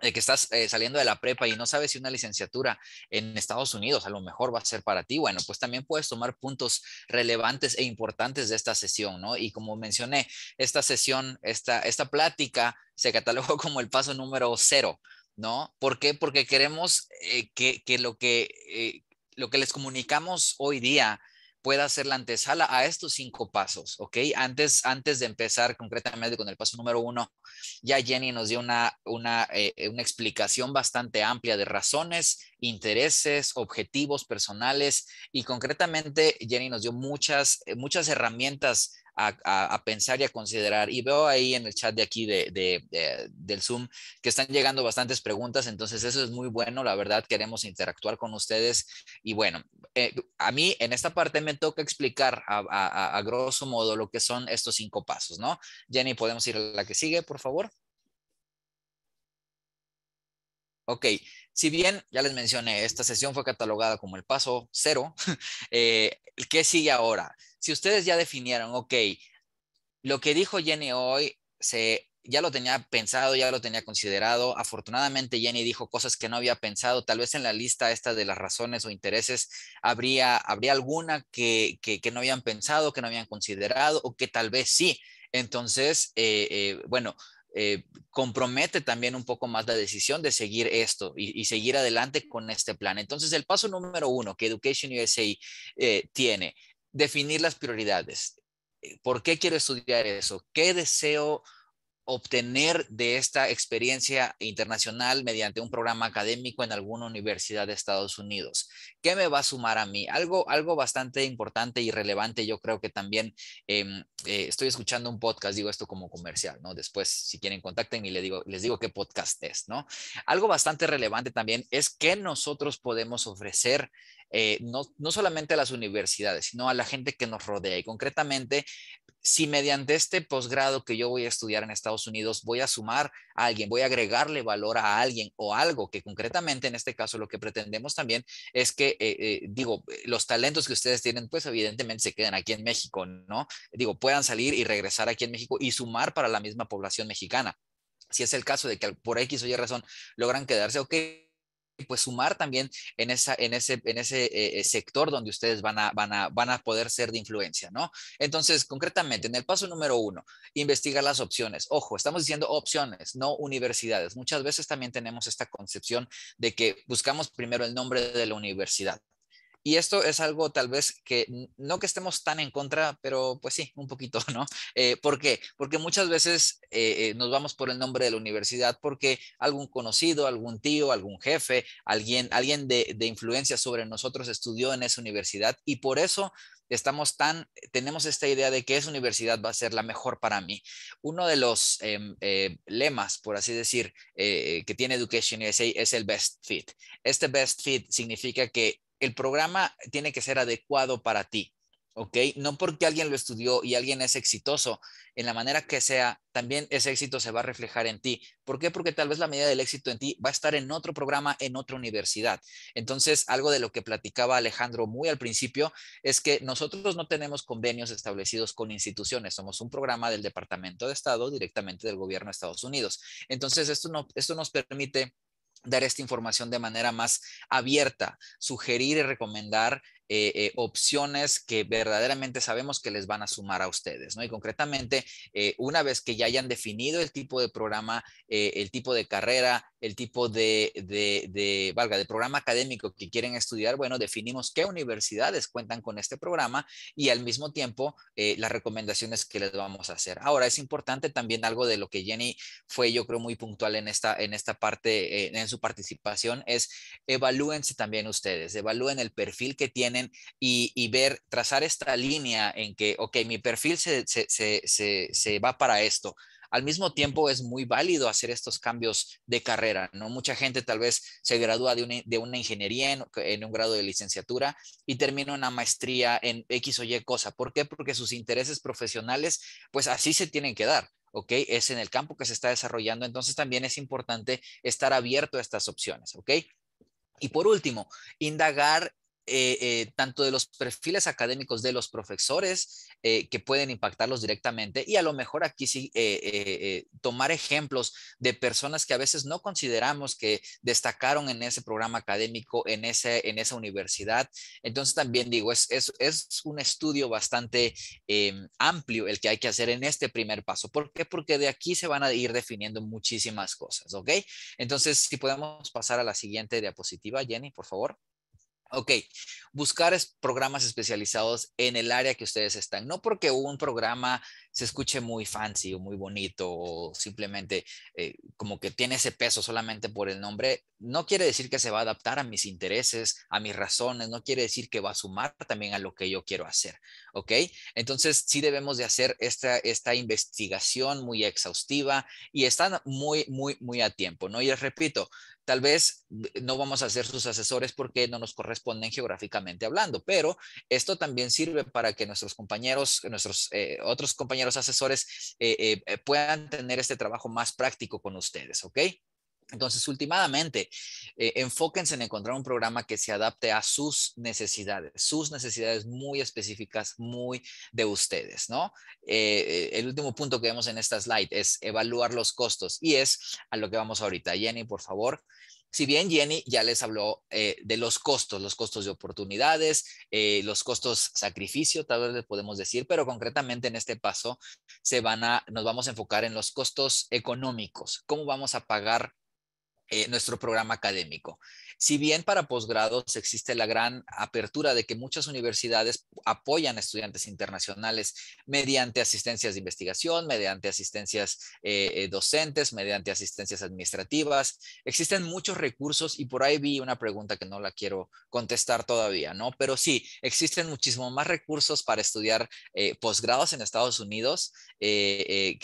que estás eh, saliendo de la prepa y no sabes si una licenciatura en Estados Unidos a lo mejor va a ser para ti, bueno, pues también puedes tomar puntos relevantes e importantes de esta sesión, ¿no? Y como mencioné, esta sesión, esta, esta plática se catalogó *laughs* como el paso número cero, ¿no? ¿Por qué? Porque queremos eh, que, lo que, eh, lo que les comunicamos hoy día pueda ser la antesala a estos cinco pasos, ¿ok? Antes, antes de empezar concretamente con el paso número uno, ya Jenny nos dio una, una, eh, eh, explicación bastante amplia de razones, intereses, objetivos personales y concretamente Jenny nos dio muchas, eh, muchas herramientas a, pensar y a considerar. Y veo ahí en el chat de aquí de, del Zoom que están llegando bastantes preguntas, entonces eso es muy bueno, la verdad queremos interactuar con ustedes. Y bueno, eh, a mí en esta parte me toca explicar a, a, grosso modo lo que son estos cinco pasos, ¿no? Jenny, podemos ir a la que sigue, por favor. Ok. Si bien, ya les mencioné, esta sesión fue catalogada como el paso cero, *laughs* eh, ¿qué sigue ahora? Si ustedes ya definieron, ok, lo que dijo Jenny hoy se ya lo tenía pensado, ya lo tenía considerado. Afortunadamente, Jenny dijo cosas que no había pensado. Tal vez en la lista esta de las razones o intereses habría, habría alguna que, que, no habían pensado, que no habían considerado o que tal vez sí. Entonces, eh, eh, bueno, eh, compromete también un poco más la decisión de seguir esto y, seguir adelante con este plan. Entonces, el paso número uno que Education USA eh, tiene, definir las prioridades. Eh, ¿Por qué quiero estudiar eso? ¿Qué deseo obtener de esta experiencia internacional mediante un programa académico en alguna universidad de Estados Unidos. ¿Qué me va a sumar a mí? Algo, algo bastante importante y relevante, yo creo que también em, eh, estoy escuchando un podcast, digo esto como comercial, ¿no? Después, si quieren, contacten y les digo, les digo qué podcast es, ¿no? Algo bastante relevante también es que nosotros podemos ofrecer eh, no, no, solamente a las universidades, sino a la gente que nos rodea y concretamente si mediante este posgrado que yo voy a estudiar en Estados Unidos voy a sumar a alguien, voy a agregarle valor a alguien o algo que concretamente en este caso lo que pretendemos también es que, eh, eh, digo, eh, los talentos que ustedes tienen, pues evidentemente se quedan aquí en México, ¿no? Digo, puedan salir y regresar aquí en México y sumar para la misma población mexicana. Si es el caso de que por X o Y razón logran quedarse, ok, y pues sumar también en, esa, en ese, en ese eh, eh, sector donde ustedes van a, van, a, van a poder ser de influencia, ¿no? Entonces, concretamente, en el paso número uno, investigar las opciones. Ojo, estamos diciendo opciones, no universidades. Muchas veces también tenemos esta concepción de que buscamos primero el nombre de la universidad. Y esto es algo tal vez que no que estemos tan en contra, pero pues sí, un poquito, *laughs* ¿no? Eh, ¿Por qué? Porque muchas veces eh, eh, nos vamos por el nombre de la universidad porque algún conocido, algún tío, algún jefe, alguien, alguien de, influencia sobre nosotros estudió en esa universidad y por eso estamos tan, tenemos esta idea de que esa universidad va a ser la mejor para mí. Uno de los em, lemas, por así decir, que tiene Education USA es el best fit. Este best fit significa que el programa tiene que ser adecuado para ti, ¿ok? No porque alguien lo estudió y alguien es exitoso, en la manera que sea, también ese éxito se va a reflejar en ti. ¿Por qué? Porque tal vez la medida del éxito en ti va a estar en otro programa, en otra universidad. Entonces, algo de lo que platicaba Alejandro muy al principio es que nosotros no tenemos convenios establecidos con instituciones, somos un programa del Departamento de Estado directamente del gobierno de Estados Unidos. Entonces, esto, no, esto nos permite dar esta información de manera más abierta, sugerir y recomendar eh, eh, opciones que verdaderamente sabemos que les van a sumar a ustedes, ¿no? Y concretamente, eh, una vez que ya hayan definido el tipo de programa, el tipo de carrera, el tipo de, valga, de programa académico que quieren estudiar, bueno, definimos qué universidades cuentan con este programa y al mismo tiempo las recomendaciones que les vamos a hacer. Ahora, es importante también algo de lo que Jenny fue, yo creo, muy puntual en esta, en esta parte, en su participación, es evalúense también ustedes, evalúen el perfil que tienen y, ver, trazar esta línea en que, ok, mi perfil se, va para esto al mismo tiempo es muy válido hacer estos cambios de carrera, ¿no? Mucha gente tal vez se gradúa de una, ingeniería en, un grado de licenciatura y termina una maestría en X o Y cosa. ¿Por qué? Porque sus intereses profesionales, pues así se tienen que dar. ¿Ok? Es en el campo que se está desarrollando, entonces también es importante estar abierto a estas opciones, ¿ok? Y por último, indagar eh, eh, tanto de los perfiles académicos de los profesores eh, que pueden impactarlos directamente y a lo mejor aquí sí tomar ejemplos de personas que a veces no consideramos que destacaron en ese programa académico, en, esa universidad. Entonces también digo, es, es un estudio bastante em, amplio el que hay que hacer en este primer paso. ¿Por qué? Porque de aquí se van a ir definiendo muchísimas cosas, ¿ok? Entonces, si podemos pasar a la siguiente diapositiva, Jenny, por favor. Ok, buscar programas especializados en el área que ustedes están, no porque un programa se escuche muy fancy o muy bonito o simplemente eh, como que tiene ese peso solamente por el nombre, no quiere decir que se va a adaptar a mis intereses, a mis razones, no quiere decir que va a sumar también a lo que yo quiero hacer, ¿ok? Entonces sí debemos de hacer esta, esta investigación muy exhaustiva y están muy, muy, muy a tiempo, ¿no? Y les repito, Tal vez no vamos a ser sus asesores porque no nos corresponden geográficamente hablando, pero esto también sirve para que nuestros compañeros, nuestros eh, otros compañeros asesores eh, eh, puedan tener este trabajo más práctico con ustedes, ¿ok? Entonces, últimamente, eh, enfóquense en encontrar un programa que se adapte a sus necesidades, sus necesidades muy específicas, muy de ustedes, ¿no? Eh, el último punto que vemos en esta slide es evaluar los costos y es a lo que vamos ahorita. Jenny, por favor. Si bien Jenny ya les habló eh, de los costos, los costos de oportunidades, los costos sacrificio, tal vez les podemos decir, pero concretamente en este paso se van a, nos vamos a enfocar en los costos económicos. ¿Cómo vamos a pagar eh, nuestro programa académico. Si bien para posgrados existe la gran apertura de que muchas universidades apoyan a estudiantes internacionales mediante asistencias de investigación, mediante asistencias eh, eh, docentes, mediante asistencias administrativas, existen muchos recursos y por ahí vi una pregunta que no la quiero contestar todavía, ¿no? Pero sí, existen muchísimos más recursos para estudiar eh, posgrados en Estados Unidos que,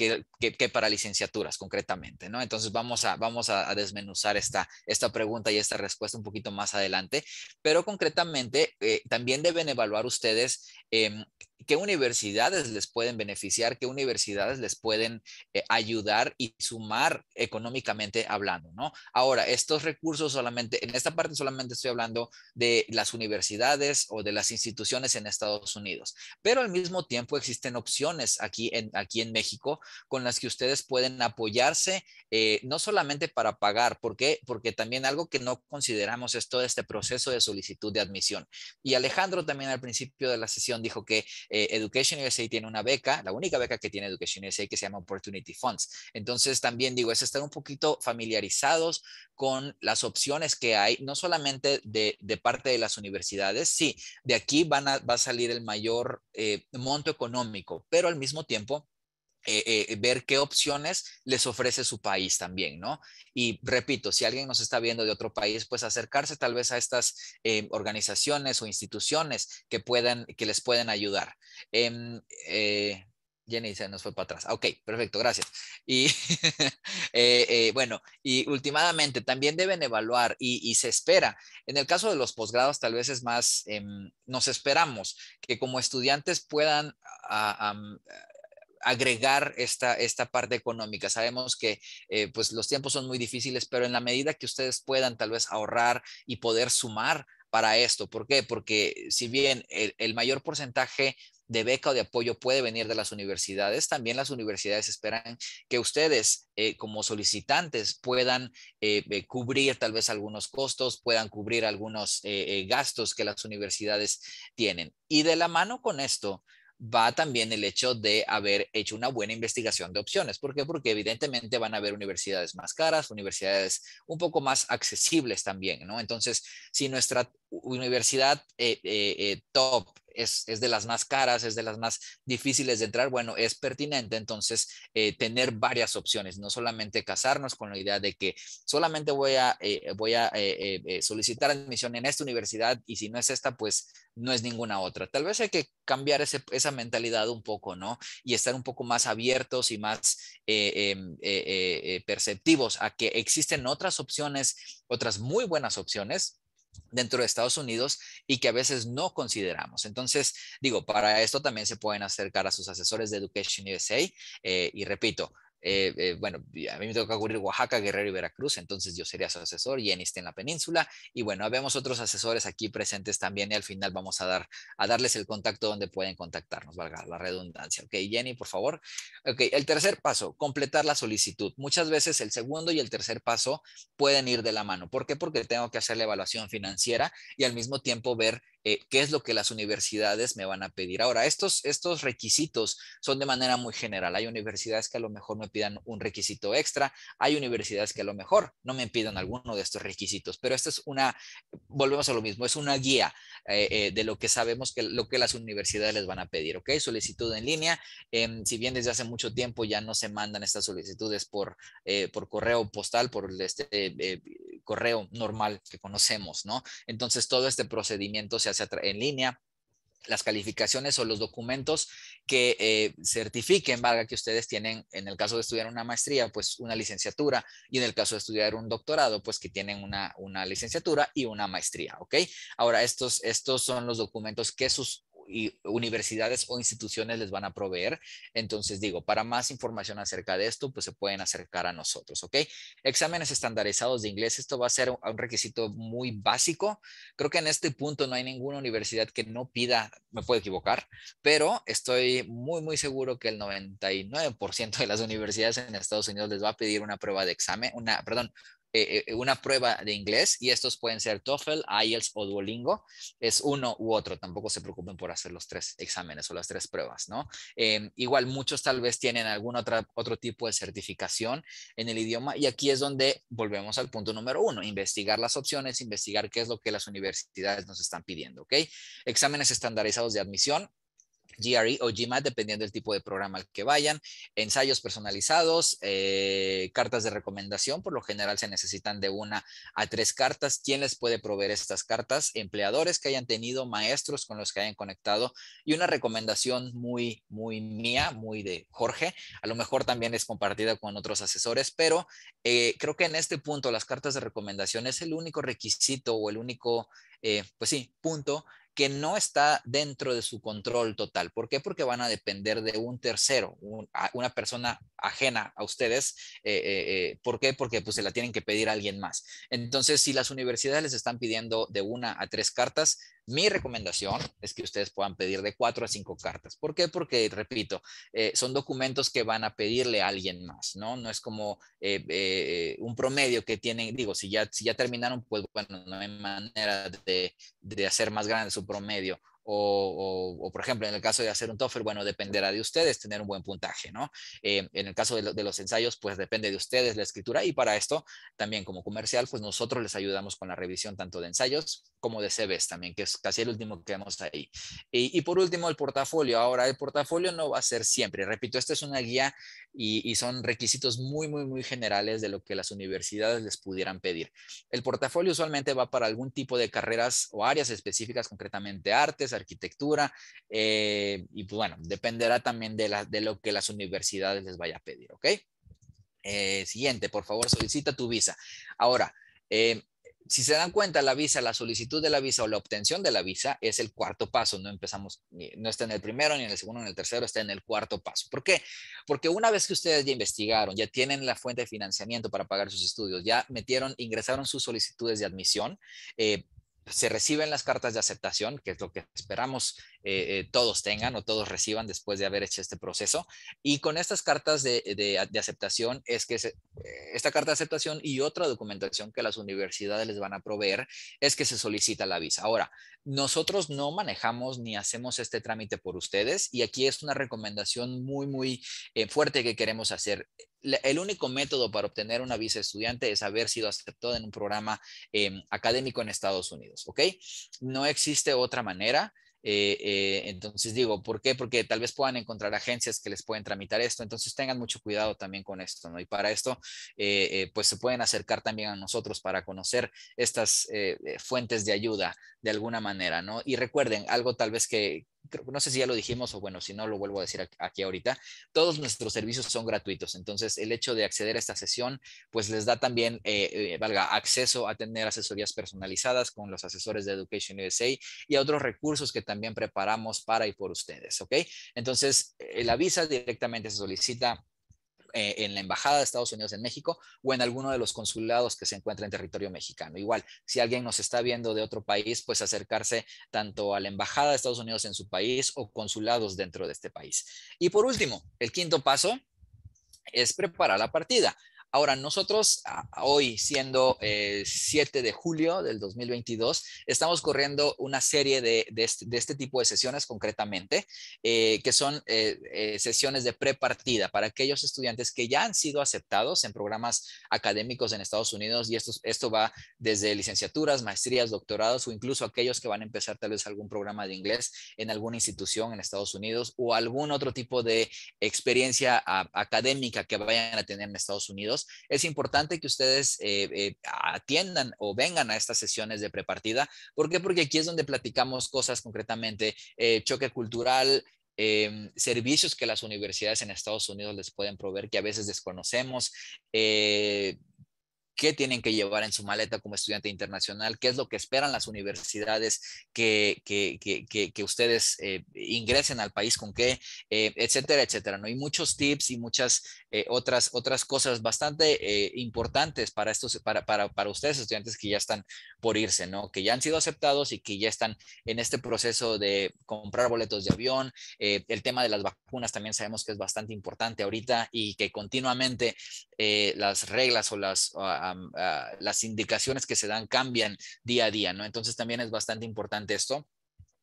para licenciaturas concretamente, ¿no? Entonces vamos a, vamos a desmenuzar esta, esta pregunta y esta respuesta un poquito más adelante, pero concretamente eh, también deben evaluar ustedes em, qué universidades les pueden beneficiar, qué universidades les pueden eh, ayudar y sumar económicamente hablando, ¿no? Ahora, estos recursos solamente, en esta parte solamente estoy hablando de las universidades o de las instituciones en Estados Unidos, pero al mismo tiempo existen opciones aquí en, aquí en México con las que ustedes pueden apoyarse, eh, no solamente para pagar, ¿por qué? Porque también algo que no consideramos es todo este proceso de solicitud de admisión. Y Alejandro también al principio de la sesión dijo que eh, Education USA tiene una beca, la única beca que tiene Education USA que se llama Opportunity Funds. Entonces también digo, es estar un poquito familiarizados con las opciones que hay, no solamente de, parte de las universidades, sí, de aquí van va a salir el mayor eh, monto económico, pero al mismo tiempo eh, eh, ver qué opciones les ofrece su país también, ¿no? Y repito, si alguien nos está viendo de otro país, pues acercarse tal vez a estas eh, organizaciones o instituciones que puedan, que les pueden ayudar. Em, Jenny se nos fue para atrás. Ok, perfecto, gracias. Y *laughs* bueno, y últimamente también deben evaluar y, se espera. En el caso de los posgrados, tal vez es más, em, nos esperamos que como estudiantes puedan agregar esta, esta parte económica. Sabemos que eh, pues los tiempos son muy difíciles, pero en la medida que ustedes puedan tal vez ahorrar y poder sumar para esto. ¿Por qué? Porque si bien el, mayor porcentaje de beca o de apoyo puede venir de las universidades. También las universidades esperan que ustedes eh, como solicitantes puedan eh, cubrir tal vez algunos costos, puedan cubrir algunos gastos que las universidades tienen. Y de la mano con esto, va también el hecho de haber hecho una buena investigación de opciones. ¿Por qué? Porque evidentemente van a haber universidades más caras, universidades un poco más accesibles también, ¿no? Entonces, si nuestra universidad eh, eh, eh, top es, de las más caras, es de las más difíciles de entrar, bueno, es pertinente entonces eh, tener varias opciones, no solamente casarnos con la idea de que solamente voy a, eh, voy a eh, solicitar admisión en esta universidad y si no es esta, pues no es ninguna otra. Tal vez hay que cambiar esa mentalidad un poco, ¿no? Y estar un poco más abiertos y más em, perceptivos a que existen otras opciones, otras muy buenas opciones dentro de Estados Unidos y que a veces no consideramos. Entonces, digo, para esto también se pueden acercar a sus asesores de Education USA eh, y repito, eh, eh, bueno, a mí me toca cubrir Oaxaca, Guerrero y Veracruz, entonces yo sería su asesor Jenny está en la península. Y bueno, vemos otros asesores aquí presentes también y al final vamos a, dar, a darles el contacto donde pueden contactarnos, valga la redundancia. Ok, Jenny, por favor. Ok, el tercer paso, completar la solicitud. Muchas veces el segundo y el tercer paso pueden ir de la mano. ¿Por qué? Porque tengo que hacer la evaluación financiera y al mismo tiempo ver eh, qué es lo que las universidades me van a pedir. Ahora, estos, estos requisitos son de manera muy general. Hay universidades que a lo mejor me pidan un requisito extra, hay universidades que a lo mejor no me pidan alguno de estos requisitos, pero esta es una, volvemos a lo mismo, es una guía eh, eh, de lo que sabemos que lo que las universidades les van a pedir, ¿ok? Solicitud en línea, em, si bien desde hace mucho tiempo ya no se mandan estas solicitudes por, por correo postal, por este correo normal que conocemos, ¿no? Entonces, todo este procedimiento se hace en línea, las calificaciones o los documentos que eh, certifiquen, valga, que ustedes tienen, en el caso de estudiar una maestría, pues una licenciatura, y en el caso de estudiar un doctorado, pues que tienen una, una licenciatura y una maestría, ¿ok? Ahora, estos, estos son los documentos que sus y universidades o instituciones les van a proveer. Entonces, digo, para más información acerca de esto, pues se pueden acercar a nosotros, ¿ok? Exámenes estandarizados de inglés, esto va a ser un requisito muy básico. Creo que en este punto no hay ninguna universidad que no pida, me puedo equivocar, pero estoy muy, muy seguro que el 99% de las universidades en Estados Unidos les va a pedir una prueba de examen, una, perdón, eh, eh, una prueba de inglés y estos pueden ser TOEFL, IELTS o Duolingo. Es uno u otro, tampoco se preocupen por hacer los tres exámenes o las tres pruebas, ¿no? Em, igual muchos tal vez tienen algún otra, otro tipo de certificación en el idioma y aquí es donde volvemos al punto número uno, investigar las opciones, investigar qué es lo que las universidades nos están pidiendo, ¿ok? Exámenes estandarizados de admisión, GRE o GMAT, dependiendo del tipo de programa al que vayan, ensayos personalizados, eh, cartas de recomendación, por lo general se necesitan de una a tres cartas. ¿Quién les puede proveer estas cartas? Empleadores que hayan tenido, maestros con los que hayan conectado y una recomendación muy, muy mía, muy de Jorge, a lo mejor también es compartida con otros asesores, pero eh, creo que en este punto las cartas de recomendación es el único requisito o el único, eh, pues sí, punto que no está dentro de su control total. ¿Por qué? Porque van a depender de un tercero, una persona ajena a ustedes. Eh, eh, eh, ¿Por qué? Porque pues, se la tienen que pedir a alguien más. Entonces, si las universidades les están pidiendo de una a tres cartas, mi recomendación es que ustedes puedan pedir de cuatro a cinco cartas. ¿Por qué? Porque, repito, eh, son documentos que van a pedirle a alguien más, ¿no? No es como eh, eh, un promedio que tienen, digo, si ya, ya terminaron, pues bueno, no hay manera de, de hacer más grande su promedio o, por ejemplo, en el caso de hacer un TOEFL, bueno, dependerá de ustedes tener un buen puntaje, ¿no? Eh, en el caso de, los ensayos, pues depende de ustedes la escritura y para esto también como comercial, pues nosotros les ayudamos con la revisión tanto de ensayos como de CVs también, que es casi el último que vemos ahí. Y, por último, el portafolio. Ahora, el portafolio no va a ser siempre, repito, esta es una guía y, y son requisitos muy, muy, muy generales de lo que las universidades les pudieran pedir. El portafolio usualmente va para algún tipo de carreras o áreas específicas, concretamente artes, arquitectura, eh, y pues, bueno, dependerá también de, la, de lo que las universidades les vaya a pedir, ¿ok? Eh, siguiente, por favor, solicita tu visa. Ahora, eh, si se dan cuenta, la visa, la solicitud de la visa o la obtención de la visa es el cuarto paso. No empezamos, no está en el primero, ni en el segundo, ni en el tercero, está en el cuarto paso. ¿Por qué? Porque una vez que ustedes ya investigaron, ya tienen la fuente de financiamiento para pagar sus estudios, ya metieron, ingresaron sus solicitudes de admisión, eh, se reciben las cartas de aceptación, que es lo que esperamos eh, eh, todos tengan o todos reciban después de haber hecho este proceso. Y con estas cartas de, aceptación es que esta carta de aceptación y otra documentación que las universidades les van a proveer es que se solicita la visa. Ahora, nosotros no manejamos ni hacemos este trámite por ustedes y aquí es una recomendación muy, muy eh, fuerte que queremos hacer. El único método para obtener una visa estudiante es haber sido aceptado en un programa em, académico en Estados Unidos, ¿ok? No existe otra manera. Eh, eh, entonces digo, ¿por qué? Porque tal vez puedan encontrar agencias que les pueden tramitar esto, entonces tengan mucho cuidado también con esto, ¿no? Y para esto, eh, pues se pueden acercar también a nosotros para conocer estas fuentes de ayuda de alguna manera, ¿no? Y recuerden, algo tal vez que, no sé si ya lo dijimos o bueno, si no lo vuelvo a decir aquí ahorita, todos nuestros servicios son gratuitos. Entonces, el hecho de acceder a esta sesión, pues les da también, eh, eh, valga, acceso a tener asesorías personalizadas con los asesores de Education USA y a otros recursos que también preparamos para y por ustedes, ¿ok? Entonces, el la visa directamente se solicita eh, en la Embajada de Estados Unidos en México o en alguno de los consulados que se encuentra en territorio mexicano. Igual, si alguien nos está viendo de otro país, pues acercarse tanto a la Embajada de Estados Unidos en su país o consulados dentro de este país. Y por último, el quinto paso es preparar la partida. Ahora, nosotros hoy, siendo 7 eh, de julio del 2022, estamos corriendo una serie este, de, este, tipo de sesiones concretamente, eh, que son eh, sesiones de prepartida para aquellos estudiantes que ya han sido aceptados en programas académicos en Estados Unidos y esto, esto va desde licenciaturas, maestrías, doctorados o incluso aquellos que van a empezar tal vez algún programa de inglés en alguna institución en Estados Unidos o algún otro tipo de experiencia académica que vayan a tener en Estados Unidos es importante que ustedes eh, eh, atiendan o vengan a estas sesiones de prepartida. ¿Por qué? Porque aquí es donde platicamos cosas concretamente, eh, choque cultural, em, servicios que las universidades en Estados Unidos les pueden proveer que a veces desconocemos, qué tienen que llevar en su maleta como estudiante internacional, qué es lo que esperan las universidades que, que, ustedes eh, ingresen al país con qué, eh, etcétera, etcétera. ¿no? hay muchos tips y muchas eh, otras, otras cosas bastante importantes para, estos, para, para, para, ustedes, estudiantes que ya están por irse, ¿no? que ya han sido aceptados y que ya están en este proceso de comprar boletos de avión. el tema de las vacunas también sabemos que es bastante importante ahorita y que continuamente las reglas o las... Ah, las indicaciones que se dan cambian día a día, ¿no? Entonces también es bastante importante esto.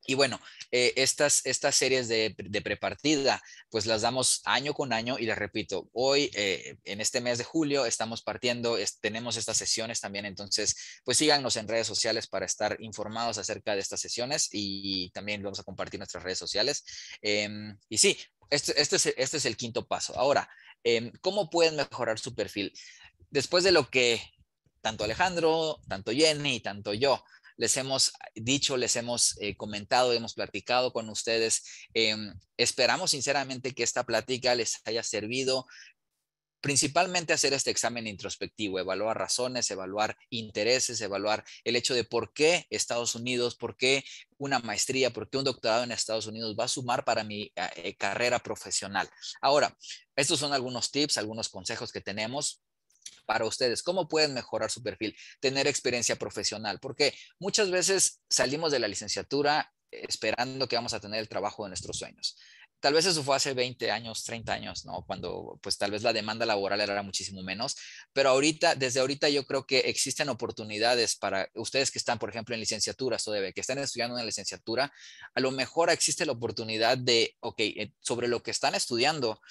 Y bueno, eh, estas, estas series de, prepartida, pues las damos año con año y les repito, hoy eh, en este mes de julio estamos partiendo, tenemos estas sesiones también, entonces pues síganos en redes sociales para estar informados acerca de estas sesiones y también vamos a compartir nuestras redes sociales. Em, y sí, este, este, es, este es el quinto paso. Ahora, em, ¿cómo pueden mejorar su perfil? después de lo que tanto Alejandro, tanto Jenny tanto yo les hemos dicho, les hemos eh, comentado, hemos platicado con ustedes, eh, esperamos sinceramente que esta plática les haya servido, principalmente hacer este examen introspectivo, evaluar razones, evaluar intereses, evaluar el hecho de por qué Estados Unidos, por qué una maestría, por qué un doctorado en Estados Unidos va a sumar para mi eh, carrera profesional. Ahora, estos son algunos tips, algunos consejos que tenemos para ustedes? ¿Cómo pueden mejorar su perfil? Tener experiencia profesional, porque muchas veces salimos de la licenciatura esperando que vamos a tener el trabajo de nuestros sueños. Tal vez eso fue hace 20 años, 30 años, ¿no? Cuando pues tal vez la demanda laboral era muchísimo menos, pero ahorita, desde ahorita yo creo que existen oportunidades para ustedes que están, por ejemplo, en licenciaturas o debe, que están estudiando una licenciatura, a lo mejor existe la oportunidad de, ok, eh, sobre lo que están estudiando,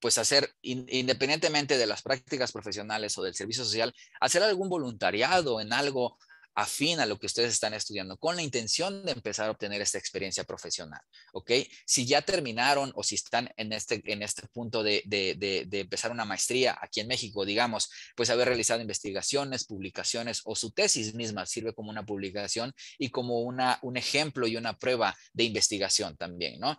pues hacer, independientemente de las prácticas profesionales o del servicio social, hacer algún voluntariado en algo afín a lo que ustedes están estudiando, con la intención de empezar a obtener esta experiencia profesional, ¿ok? Si ya terminaron o si están en este, en este punto de, empezar una maestría aquí en México, digamos, pues haber realizado investigaciones, publicaciones o su tesis misma sirve como una publicación y como una, un ejemplo y una prueba de investigación también, ¿no?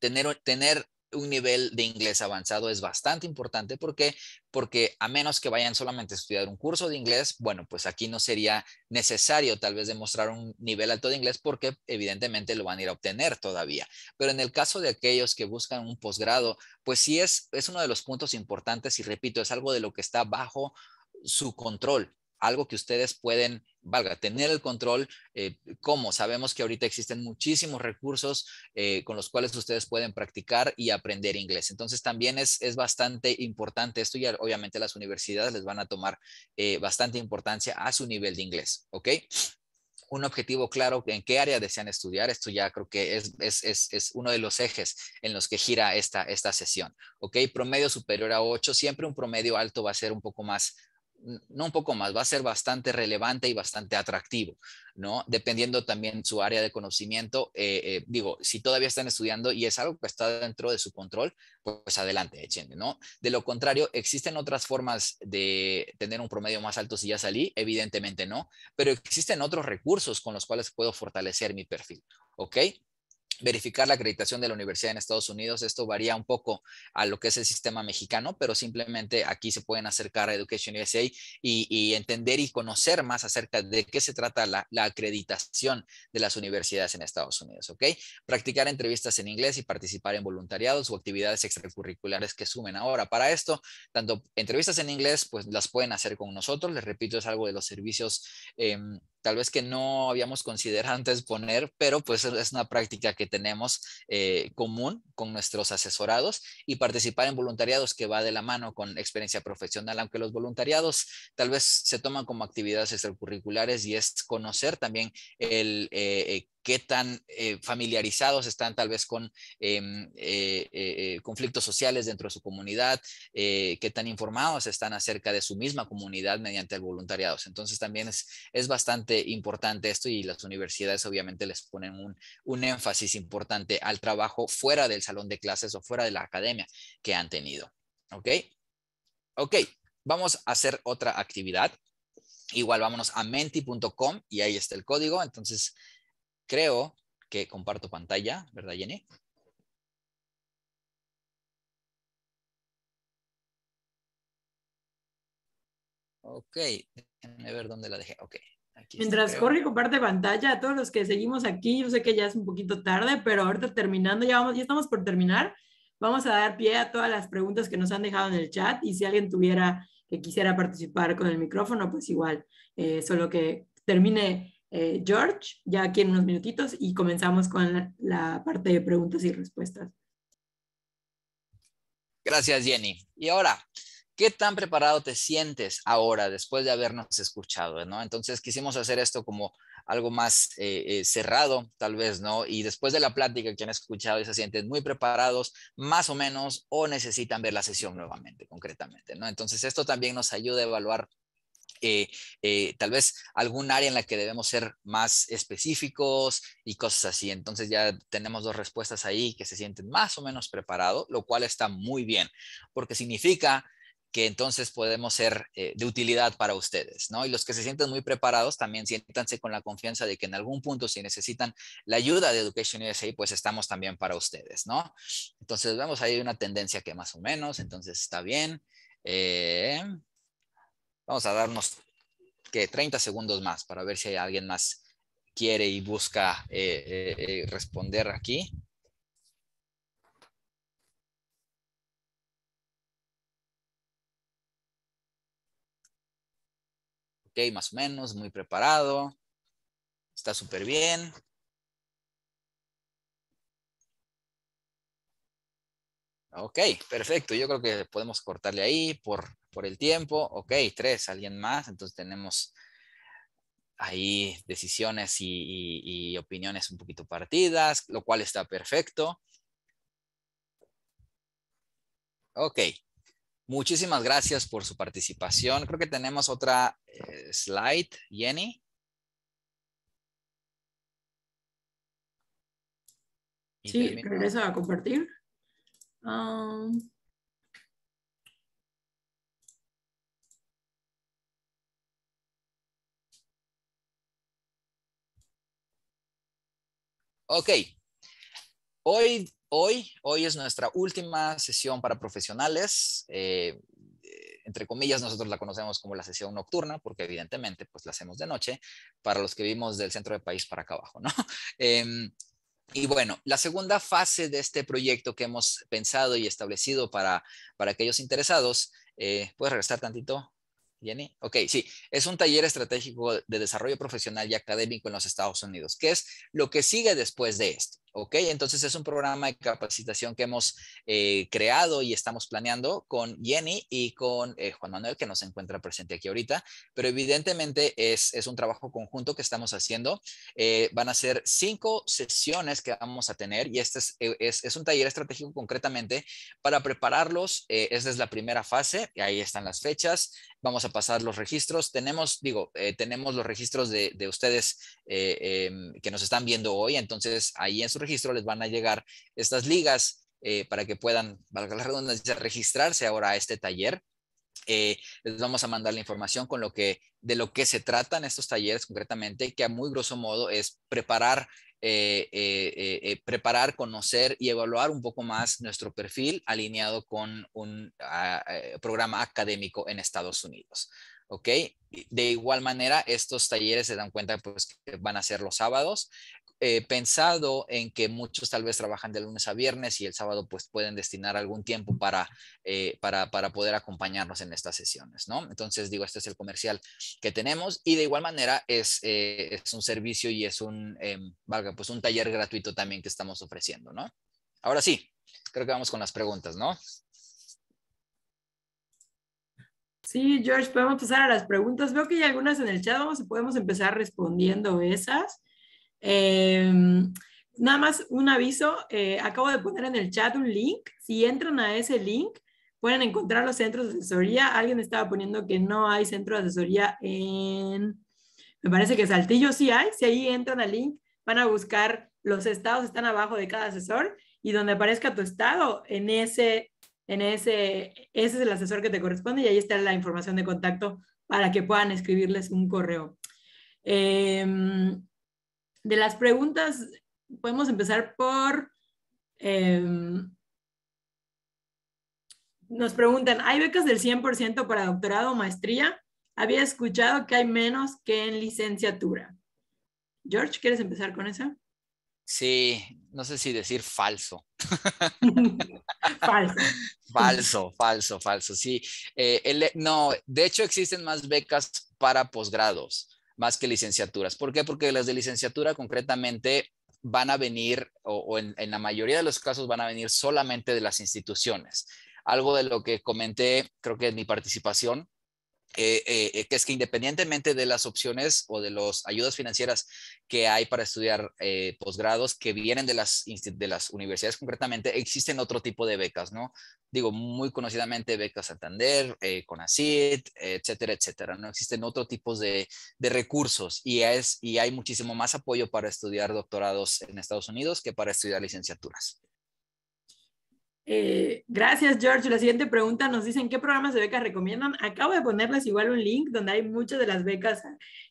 Tener, tener un nivel de inglés avanzado es bastante importante. ¿Por qué? Porque a menos que vayan solamente a estudiar un curso de inglés, bueno, pues aquí no sería necesario tal vez demostrar un nivel alto de inglés porque evidentemente lo van a ir a obtener todavía. Pero en el caso de aquellos que buscan un posgrado, pues sí es, es uno de los puntos importantes y repito, es algo de lo que está bajo su control algo que ustedes pueden, valga, tener el control. Eh, ¿Cómo? Sabemos que ahorita existen muchísimos recursos eh, con los cuales ustedes pueden practicar y aprender inglés. Entonces también es, bastante importante esto y obviamente las universidades les van a tomar eh, bastante importancia a su nivel de inglés, ¿ok? un objetivo claro en qué área desean estudiar. Esto ya creo que es, uno de los ejes en los que gira esta, esta sesión. ¿Ok? Promedio superior a 8. Siempre un promedio alto va a ser un poco más no un poco más, va a ser bastante relevante y bastante atractivo, ¿no? Dependiendo también su área de conocimiento, eh, eh, digo, si todavía están estudiando y es algo que está dentro de su control, pues, adelante, echen ¿no? De lo contrario, ¿existen otras formas de tener un promedio más alto si ya salí? Evidentemente no, pero existen otros recursos con los cuales puedo fortalecer mi perfil, ¿ok? verificar la acreditación de la universidad en Estados Unidos. Esto varía un poco a lo que es el sistema mexicano, pero simplemente aquí se pueden acercar a Education USA y, entender y conocer más acerca de qué se trata la, acreditación de las universidades en Estados Unidos, ¿ok? Practicar entrevistas en inglés y participar en voluntariados o actividades extracurriculares que sumen ahora. Para esto, tanto entrevistas en inglés, pues las pueden hacer con nosotros. Les repito, es algo de los servicios. Em, tal vez que no habíamos considerado antes poner, pero pues es una práctica que tenemos eh, común con nuestros asesorados y participar en voluntariados que va de la mano con experiencia profesional, aunque los voluntariados tal vez se toman como actividades extracurriculares y es conocer también el... Eh, eh, qué tan eh, familiarizados están tal vez con em, eh, eh, conflictos sociales dentro de su comunidad, qué tan informados están acerca de su misma comunidad mediante el voluntariado. Entonces también es, es bastante importante esto y las universidades obviamente les ponen un, un énfasis importante al trabajo fuera del salón de clases o fuera de la academia que han tenido. ¿Ok? Ok, vamos a hacer otra actividad. Igual vámonos a menti.com y ahí está el código. Entonces creo que comparto pantalla, ¿verdad, Jenny? Ok, déjenme ver dónde la dejé. Ok. Aquí Mientras corre comparte pantalla, a todos los que seguimos aquí, yo sé que ya es un poquito tarde, pero ahorita terminando, ya, vamos, ya estamos por terminar. Vamos a dar pie a todas las preguntas que nos han dejado en el chat y si alguien tuviera que quisiera participar con el micrófono, pues igual, eh, solo que termine eh, George ya aquí en unos minutitos y comenzamos con la, parte de preguntas y respuestas. Gracias, Jenny. Y ahora, ¿qué tan preparado te sientes ahora después de habernos escuchado? ¿no? Entonces quisimos hacer esto como algo más eh, eh, cerrado, tal vez, ¿no? Y después de la plática que han escuchado y se sienten muy preparados, más o menos, o necesitan ver la sesión nuevamente, concretamente, ¿no? Entonces esto también nos ayuda a evaluar eh, tal vez algún área en la que debemos ser más específicos y cosas así. Entonces ya tenemos dos respuestas ahí que se sienten más o menos preparados, lo cual está muy bien, porque significa que entonces podemos ser eh, de utilidad para ustedes, ¿no? Y los que se sienten muy preparados también siéntanse con la confianza de que en algún punto si necesitan la ayuda de Education USA, pues estamos también para ustedes, ¿no? Entonces vemos ahí una tendencia que más o menos, entonces está bien. Eh, Vamos a darnos que 30 segundos más para ver si hay alguien más quiere y busca eh, eh, eh, responder aquí. Ok, más o menos, muy preparado. Está súper bien. Ok, perfecto. Yo creo que podemos cortarle ahí por, por el tiempo. Ok, tres, alguien más. Entonces tenemos ahí decisiones y, opiniones un poquito partidas, lo cual está perfecto. Ok, Muchísimas gracias por su participación. Creo que tenemos otra eh, slide, Jenny. Sí, regresa a compartir. Um, ok. Hoy, hoy, hoy es nuestra última sesión para profesionales. Eh, eh, entre comillas, nosotros la conocemos como la sesión nocturna, porque evidentemente pues la hacemos de noche, para los que vimos del centro de país para acá abajo, ¿no? *laughs* Em, y bueno, la segunda fase de este proyecto que hemos pensado y establecido para, para aquellos interesados, eh, ¿puedes regresar tantito, Jenny? Ok, sí, es un taller estratégico de desarrollo profesional y académico en los Estados Unidos, que es lo que sigue después de esto. ¿Ok? Entonces es un programa de capacitación que hemos eh, creado y estamos planeando con Jenny y con eh, Juan Manuel, que nos encuentra presente aquí ahorita, pero evidentemente es, es un trabajo conjunto que estamos haciendo. Eh, van a ser cinco sesiones que vamos a tener y este es, e, es, un taller estratégico concretamente para prepararlos. esta es la primera fase, y ahí están las fechas, vamos a pasar los registros. Tenemos, digo, tenemos los registros de, de ustedes em, que nos están viendo hoy, entonces ahí en su registro, les van a llegar estas ligas eh, para que puedan, registrarse ahora a este taller. Eh, les vamos a mandar la información con lo que, de lo que se tratan estos talleres concretamente, que a muy grosso modo es preparar eh, preparar, conocer y evaluar un poco más nuestro perfil alineado con un programa académico en Estados Unidos. ¿Ok? De igual manera, estos talleres se dan cuenta pues, que van a ser los sábados. Eh, pensado en que muchos tal vez trabajan de lunes a viernes y el sábado pues pueden destinar algún tiempo para, eh, para, para, poder acompañarnos en estas sesiones, ¿no? Entonces digo, este es el comercial que tenemos y de igual manera es, eh, es un servicio y es un, em, valga, pues un taller gratuito también que estamos ofreciendo, ¿no? Ahora sí, creo que vamos con las preguntas, ¿no? Sí, George, podemos pasar a las preguntas. Veo que hay algunas en el chat, vamos, podemos empezar respondiendo esas. Em, nada más un aviso, eh, acabo de poner en el chat un link. Si entran a ese link, pueden encontrar los centros de asesoría. Alguien estaba poniendo que no hay centro de asesoría en, me parece que Saltillo sí hay. Si ahí entran al link, van a buscar los estados, están abajo de cada asesor y donde aparezca tu estado, en ese, en ese, ese es el asesor que te corresponde y ahí está la información de contacto para que puedan escribirles un correo. Eh, de las preguntas, podemos empezar por... Em, nos preguntan, ¿hay becas del 100% para doctorado o maestría? Había escuchado que hay menos que en licenciatura. George, ¿quieres empezar con eso? Sí, no sé si decir falso. *laughs* falso. Falso, falso, falso. Sí, eh, no, de hecho existen más becas para posgrados más que licenciaturas. ¿Por qué? Porque las de licenciatura concretamente van a venir, o, en, en, la mayoría de los casos van a venir solamente de las instituciones. Algo de lo que comenté, creo que en mi participación, eh, eh, eh, que es que independientemente de las opciones o de las ayudas financieras que hay para estudiar posgrados que vienen de las, de las universidades concretamente, existen otro tipo de becas, ¿no? Digo, muy conocidamente becas Santander, CONACIT, etcétera, etcétera, ¿no? Existen otro tipo de, de, recursos y, es, y hay muchísimo más apoyo para estudiar doctorados en Estados Unidos que para estudiar licenciaturas. Eh, gracias, George. La siguiente pregunta nos dicen qué programas de becas recomiendan. Acabo de ponerles igual un link donde hay muchas de las becas.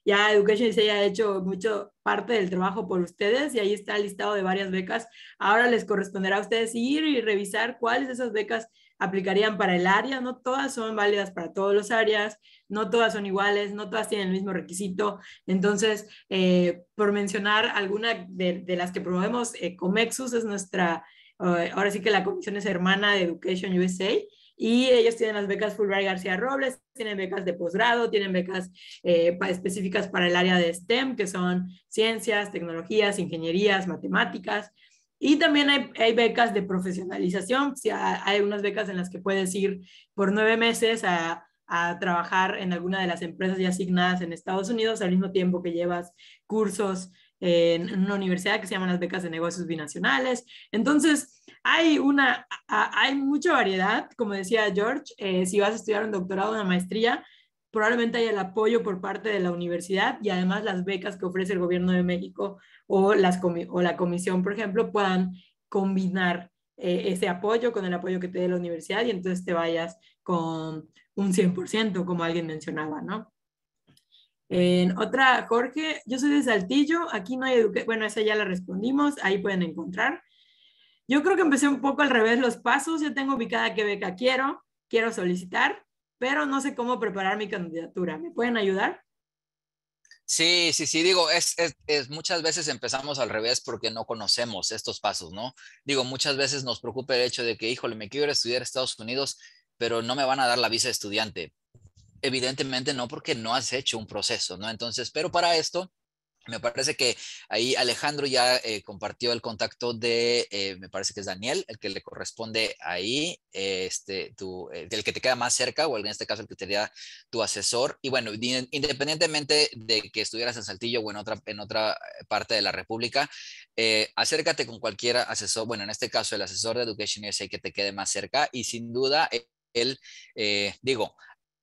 Ya Education se ha hecho mucho parte del trabajo por ustedes y ahí está el listado de varias becas. Ahora les corresponderá a ustedes ir y revisar cuáles de esas becas aplicarían para el área. No todas son válidas para todos los áreas, no todas son iguales, no todas tienen el mismo requisito. Entonces, eh, por mencionar alguna de, las que promovemos, eh, Comexus es nuestra eh, ahora sí que la comisión es hermana de Education USA y ellos tienen las becas Fulbright García Robles, tienen becas de posgrado, tienen becas eh, específicas para el área de STEM, que son ciencias, tecnologías, ingenierías, matemáticas. Y también hay, becas de profesionalización. Si hay unas becas en las que puedes ir por nueve meses a, a trabajar en alguna de las empresas ya asignadas en Estados Unidos al mismo tiempo que llevas cursos en una universidad que se llaman las becas de negocios binacionales. Entonces, hay, una, hay mucha variedad, como decía George, eh, si vas a estudiar un doctorado o una maestría, probablemente haya el apoyo por parte de la universidad y además las becas que ofrece el gobierno de México o, las o la comisión, por ejemplo, puedan combinar eh, ese apoyo con el apoyo que te dé la universidad y entonces te vayas con un 100%, como alguien mencionaba, ¿no? En otra, Jorge, yo soy de Saltillo, aquí no hay educación, bueno, esa ya la respondimos, ahí pueden encontrar. Yo creo que empecé un poco al revés los pasos, yo tengo ubicada que beca quiero, quiero solicitar, pero no sé cómo preparar mi candidatura, ¿me pueden ayudar? Sí, sí, sí, digo, es, muchas veces empezamos al revés porque no conocemos estos pasos, ¿no? Digo, muchas veces nos preocupa el hecho de que, híjole, me quiero ir a estudiar a Estados Unidos, pero no me van a dar la visa de estudiante. Evidentemente no, porque no has hecho un proceso, ¿no? Entonces, pero para esto, me parece que ahí Alejandro ya eh, compartió el contacto de, eh, me parece que es Daniel, el que le corresponde ahí, este, eh, el que te queda más cerca o en este caso el que sería tu asesor. Y bueno, independientemente de que estuvieras en Saltillo o en otra, en otra parte de la República, acércate con cualquier asesor, bueno, en este caso el asesor de Education USA que te quede más cerca y sin duda él, digo,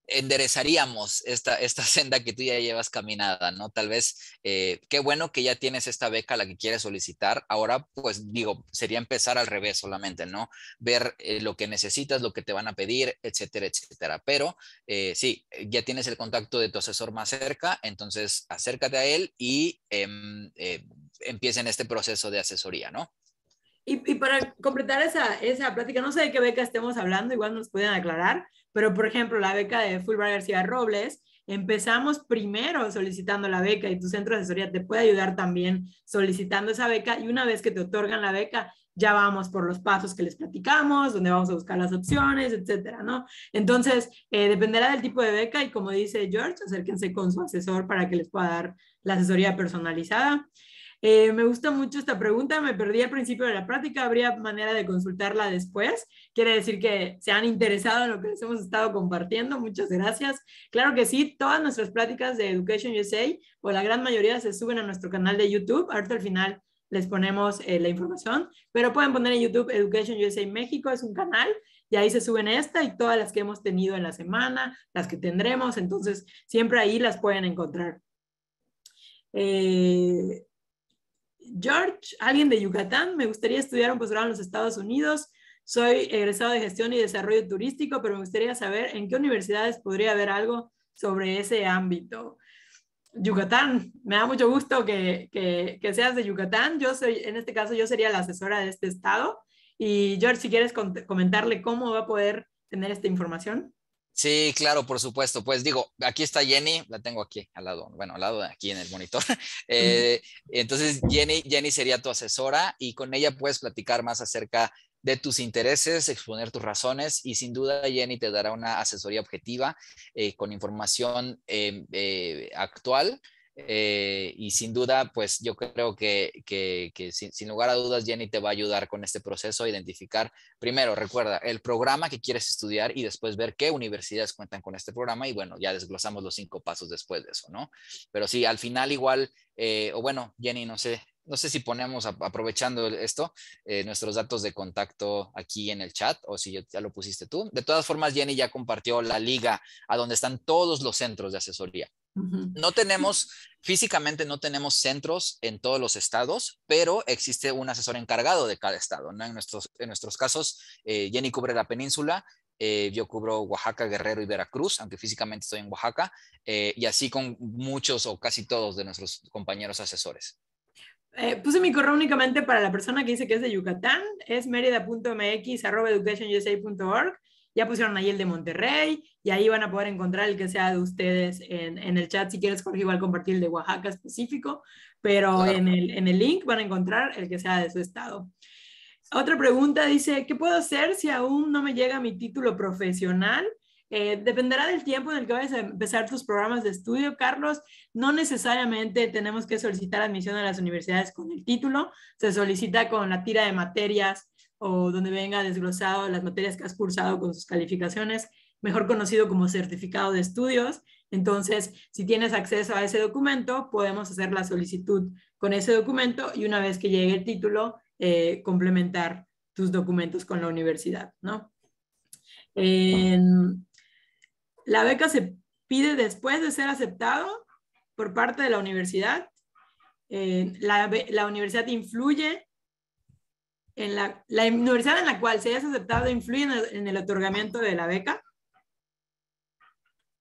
enderezaríamos esta, senda que tú ya llevas caminada, ¿no? Tal vez, eh, qué bueno que ya tienes esta beca, la que quieres solicitar. Ahora, pues digo, sería empezar al revés solamente, ¿no? Ver eh, lo que necesitas, lo que te van a pedir, etcétera, etcétera. Pero eh, sí, ya tienes el contacto de tu asesor más cerca, entonces acércate a él y em, en este proceso de asesoría, ¿no? Y, para completar esa, esa plática, no sé de qué beca estemos hablando, igual nos pueden aclarar, pero, por ejemplo, la beca de Fulbright García Robles, empezamos primero solicitando la beca y tu centro de asesoría te puede ayudar también solicitando esa beca y una vez que te otorgan la beca, ya vamos por los pasos que les platicamos, donde vamos a buscar las opciones, etcétera, ¿no? Entonces, eh, dependerá del tipo de beca y como dice George, acérquense con su asesor para que les pueda dar la asesoría personalizada. Eh, me gusta mucho esta pregunta, me perdí al principio de la práctica, habría manera de consultarla después. Quiere decir que se han interesado en lo que les hemos estado compartiendo, muchas gracias. Claro que sí, todas nuestras prácticas de Education USA o la gran mayoría se suben a nuestro canal de YouTube, ahorita al final les ponemos eh, la información, pero pueden poner en YouTube Education USA México, es un canal, y ahí se suben esta y todas las que hemos tenido en la semana, las que tendremos, entonces siempre ahí las pueden encontrar. Eh, George, alguien de Yucatán, me gustaría estudiar un posgrado en los Estados Unidos. Soy egresado de gestión y desarrollo turístico, pero me gustaría saber en qué universidades podría haber algo sobre ese ámbito. Yucatán, me da mucho gusto que, que, que seas de Yucatán. Yo soy, en este caso, yo sería la asesora de este estado. Y George, si quieres comentarle cómo va a poder tener esta información. Sí, claro, por supuesto. Pues digo, aquí está Jenny, la tengo aquí al lado, bueno, al lado de aquí en el monitor. *laughs* Eh, entonces, Jenny, Jenny sería tu asesora y con ella puedes platicar más acerca de tus intereses, exponer tus razones y sin duda Jenny te dará una asesoría objetiva eh, con información eh, actual eh, y sin duda, pues yo creo que, sin, lugar a dudas, Jenny te va a ayudar con este proceso a identificar, primero, recuerda, el programa que quieres estudiar y después ver qué universidades cuentan con este programa y bueno, ya desglosamos los cinco pasos después de eso, ¿no? Pero sí, al final igual, eh, o bueno, Jenny, no sé, no sé si ponemos, aprovechando esto, eh, nuestros datos de contacto aquí en el chat o si ya lo pusiste tú. De todas formas, Jenny ya compartió la liga a donde están todos los centros de asesoría. No tenemos, físicamente no tenemos centros en todos los estados, pero existe un asesor encargado de cada estado. En, nuestros, casos, eh, Jenny cubre la península, eh, yo cubro Oaxaca, Guerrero y Veracruz, aunque físicamente estoy en Oaxaca, eh, y así con muchos o casi todos de nuestros compañeros asesores. puse mi correo únicamente para la persona que dice que es de Yucatán, es merida.mx.educationusa.org ya pusieron ahí el de Monterrey y ahí van a poder encontrar el que sea de ustedes en, el chat. Si quieres, Jorge, igual compartir el de Oaxaca específico, pero en, el, link van a encontrar el que sea de su estado. Otra pregunta dice, ¿qué puedo hacer si aún no me llega mi título profesional? Eh, dependerá del tiempo en el que vayas a empezar tus programas de estudio, Carlos. No necesariamente tenemos que solicitar admisión a las universidades con el título, se solicita con la tira de materias o donde venga desglosado las materias que has cursado con sus calificaciones, mejor conocido como certificado de estudios. Entonces, si tienes acceso a ese documento, podemos hacer la solicitud con ese documento y una vez que llegue el título, eh, complementar tus documentos con la universidad, ¿no? la beca se pide después de ser aceptado por parte de la universidad. la, la universidad influye en la, universidad en la cual se hayas aceptado influye en el, otorgamiento de la beca?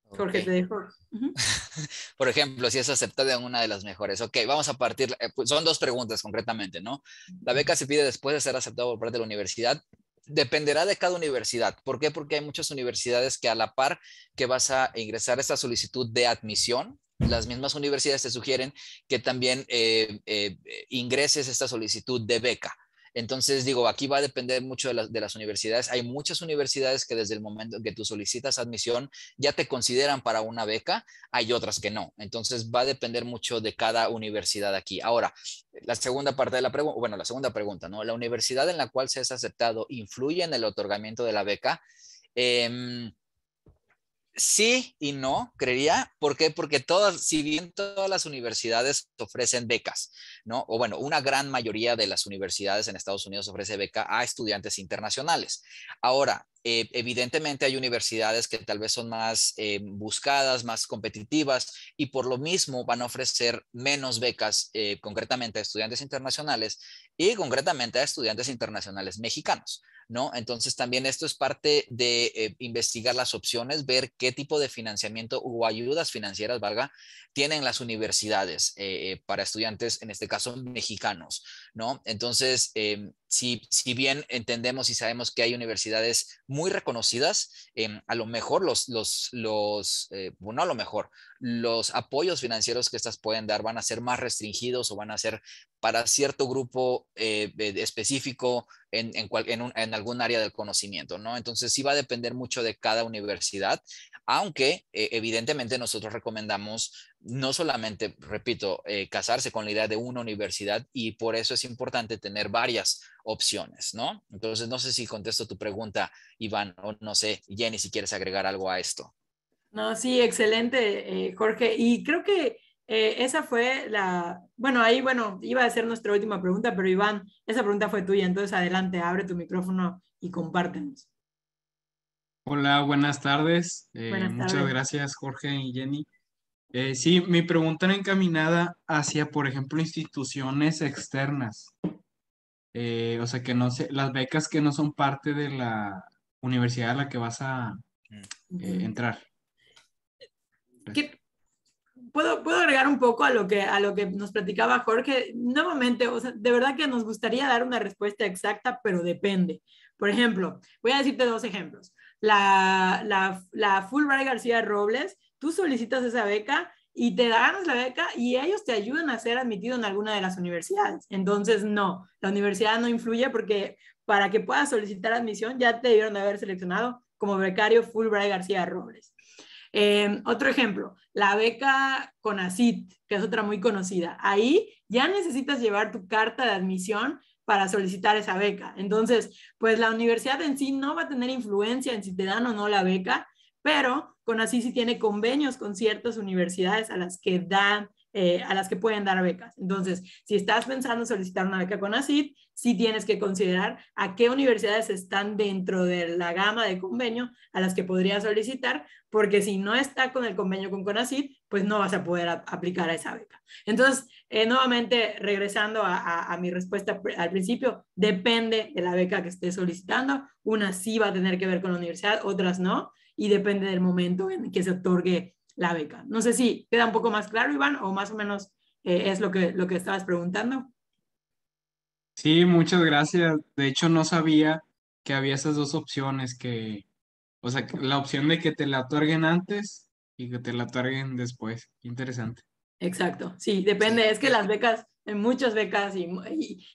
Jorge, te dejo. *laughs* Por ejemplo, si es aceptada en una de las mejores. Ok, vamos a partir. Eh, pues, son dos preguntas concretamente, ¿no? La beca se pide después de ser aceptada por parte de la universidad. Dependerá de cada universidad. ¿Por qué? Porque hay muchas universidades que a la par que vas a ingresar esta solicitud de admisión, las mismas universidades te sugieren que también eh, eh, ingreses esta solicitud de beca. Entonces, digo, aquí va a depender mucho de, las universidades. Hay muchas universidades que desde el momento que tú solicitas admisión ya te consideran para una beca, hay otras que no. Entonces, va a depender mucho de cada universidad aquí. Ahora, la segunda parte de la pregunta, bueno, la segunda pregunta, ¿no? La universidad en la cual se es aceptado influye en el otorgamiento de la beca. Em, sí y no, creería. ¿Por qué? Porque todas, si bien todas las universidades ofrecen becas, ¿no? O bueno, una gran mayoría de las universidades en Estados Unidos ofrece beca a estudiantes internacionales. Ahora, eh, evidentemente hay universidades que tal vez son más eh, buscadas, más competitivas y por lo mismo van a ofrecer menos becas eh, concretamente a estudiantes internacionales y concretamente a estudiantes internacionales mexicanos. ¿no? Entonces también esto es parte de eh, investigar las opciones, ver qué tipo de financiamiento o ayudas financieras, valga, tienen las universidades eh, eh, para estudiantes, en este caso mexicanos, ¿no? Entonces, em, si, bien entendemos y sabemos que hay universidades muy reconocidas, em, a lo mejor los, los, eh, a lo mejor los apoyos financieros que estas pueden dar van a ser más restringidos o van a ser para cierto grupo eh, específico en, en, en, en, algún área del conocimiento, ¿no? Entonces sí va a depender mucho de cada universidad, aunque eh, evidentemente nosotros recomendamos no solamente, repito, eh, casarse con la idea de una universidad y por eso es importante tener varias opciones, ¿no? Entonces, no sé si contesto tu pregunta, Iván, o no sé, Jenny, si quieres agregar algo a esto. No, sí, excelente, eh, Jorge. Y creo que eh, esa fue la, bueno, ahí, bueno, iba a ser nuestra última pregunta, pero Iván, esa pregunta fue tuya, entonces adelante, abre tu micrófono y compártenos. Hola, buenas tardes. Buenas tardes. Muchas gracias, Jorge y Jenny. Eh, sí, mi pregunta era encaminada hacia, por ejemplo, instituciones externas. Eh, o sea, que no sé, las becas que no son parte de la universidad a la que vas a eh, entrar. Puedo, puedo, agregar un poco a lo, que, a lo que nos platicaba Jorge. Nuevamente, o sea, de verdad que nos gustaría dar una respuesta exacta, pero depende. Por ejemplo, voy a decirte dos ejemplos. La, la, la Fulbright García Robles tú solicitas esa beca y te dan la beca y ellos te ayudan a ser admitido en alguna de las universidades. Entonces, no, la universidad no influye porque para que puedas solicitar admisión ya te debieron de haber seleccionado como becario Fulbright García Robles. Em, otro ejemplo, la beca CONACIT, que es otra muy conocida. Ahí ya necesitas llevar tu carta de admisión para solicitar esa beca. Entonces, pues la universidad en sí no va a tener influencia en si te dan o no la beca, pero CONACYT sí tiene convenios con ciertas universidades a las que dan eh, a las que pueden dar becas. Entonces, si estás pensando solicitar una beca con sí tienes que considerar a qué universidades están dentro de la gama de convenio a las que podrías solicitar, porque si no está con el convenio con CONACID, pues no vas a poder aplicar a esa beca. Entonces, eh, nuevamente, regresando a, mi respuesta al principio, depende de la beca que estés solicitando. Una sí va a tener que ver con la universidad, otras no y depende del momento en que se otorgue la beca. No sé si queda un poco más claro, Iván, o más o menos eh, es lo que, lo que estabas preguntando. Sí, muchas gracias. De hecho, no sabía que había esas dos opciones, que, o sea, la opción de que te la otorguen antes y que te la otorguen después. Interesante. Exacto, sí, depende. Es que las becas, en muchas becas y,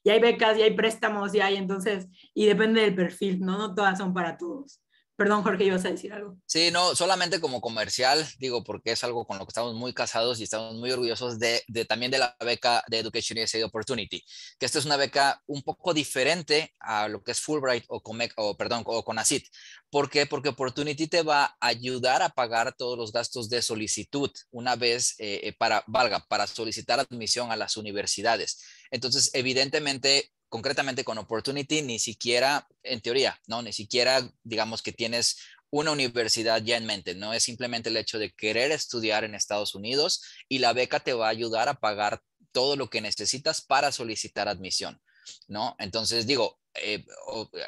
y, hay becas y hay préstamos y hay entonces, y depende del perfil, ¿no? No todas son para todos. Perdón, Jorge, ibas a decir algo. Sí, no, solamente como comercial, digo, porque es algo con lo que estamos muy casados y estamos muy orgullosos de, también de la beca de Education USA Opportunity, que esta es una beca un poco diferente a lo que es Fulbright o, Comec, o perdón, o Conacit. ¿Por qué? Porque Opportunity te va a ayudar a pagar todos los gastos de solicitud una vez eh, eh, para, valga, para solicitar admisión a las universidades. Entonces, evidentemente, concretamente con Opportunity, ni siquiera, en teoría, ¿no? Ni siquiera, digamos que tienes una universidad ya en mente, no es simplemente el hecho de querer estudiar en Estados Unidos y la beca te va a ayudar a pagar todo lo que necesitas para solicitar admisión, ¿no? Entonces digo, eh,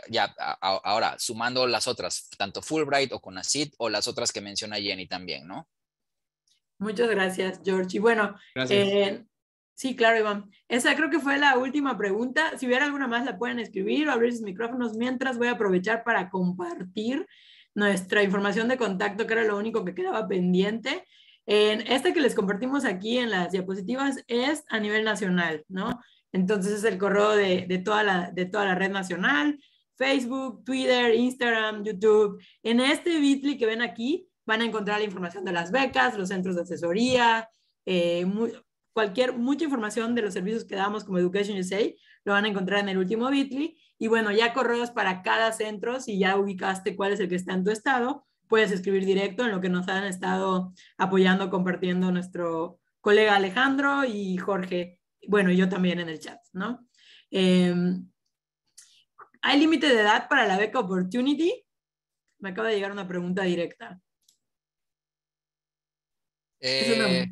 ya ahora sumando las otras, tanto Fulbright o Conacit o las otras que menciona Jenny también, ¿no? Muchas gracias, George. Y bueno, Sí, claro, Iván. Esa creo que fue la última pregunta. Si hubiera alguna más, la pueden escribir o abrir sus micrófonos. Mientras voy a aprovechar para compartir nuestra información de contacto, que era lo único que quedaba pendiente. En esta que les compartimos aquí en las diapositivas es a nivel nacional, ¿no? Entonces es el correo de, toda, la, de toda la red nacional, Facebook, Twitter, Instagram, YouTube. En este Bitly que ven aquí van a encontrar la información de las becas, los centros de asesoría, eh, muy, cualquier, mucha información de los servicios que damos como Education USA, lo van a encontrar en el último Bitly. Y bueno, ya correos para cada centro, si ya ubicaste cuál es el que está en tu estado, puedes escribir directo en lo que nos han estado apoyando, compartiendo nuestro colega Alejandro y Jorge, bueno, yo también en el chat, ¿no? Em, ¿Hay límite de edad para la beca Opportunity? Me acaba de llegar una pregunta directa. Eh,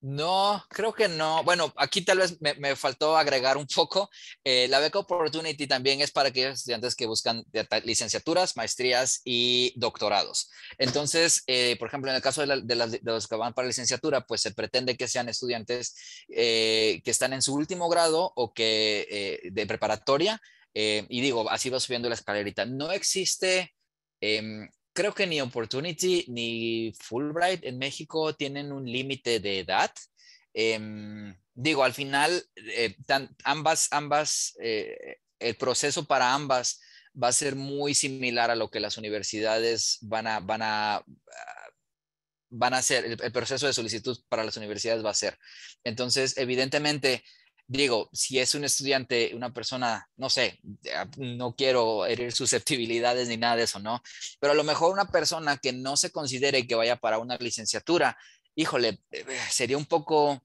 no, creo que no. Bueno, aquí tal vez me, faltó agregar un poco. Eh, la beca Opportunity también es para aquellos estudiantes que buscan licenciaturas, maestrías y doctorados. Entonces, eh, por ejemplo, en el caso de, los que van para licenciatura, pues se pretende que sean estudiantes eh, que están en su último grado o que de preparatoria. y digo, así va subiendo la escalerita. No existe em, creo que ni Opportunity ni Fulbright en México tienen un límite de edad. Em, digo, al final, eh, ambas, ambas, eh, el proceso para ambas va a ser muy similar a lo que las universidades van a, van a, van a hacer, el proceso de solicitud para las universidades va a ser. Entonces, evidentemente, digo, si es un estudiante, una persona, no sé, no quiero herir susceptibilidades ni nada de eso, ¿no? Pero a lo mejor una persona que no se considere que vaya para una licenciatura, híjole, eh, sería un poco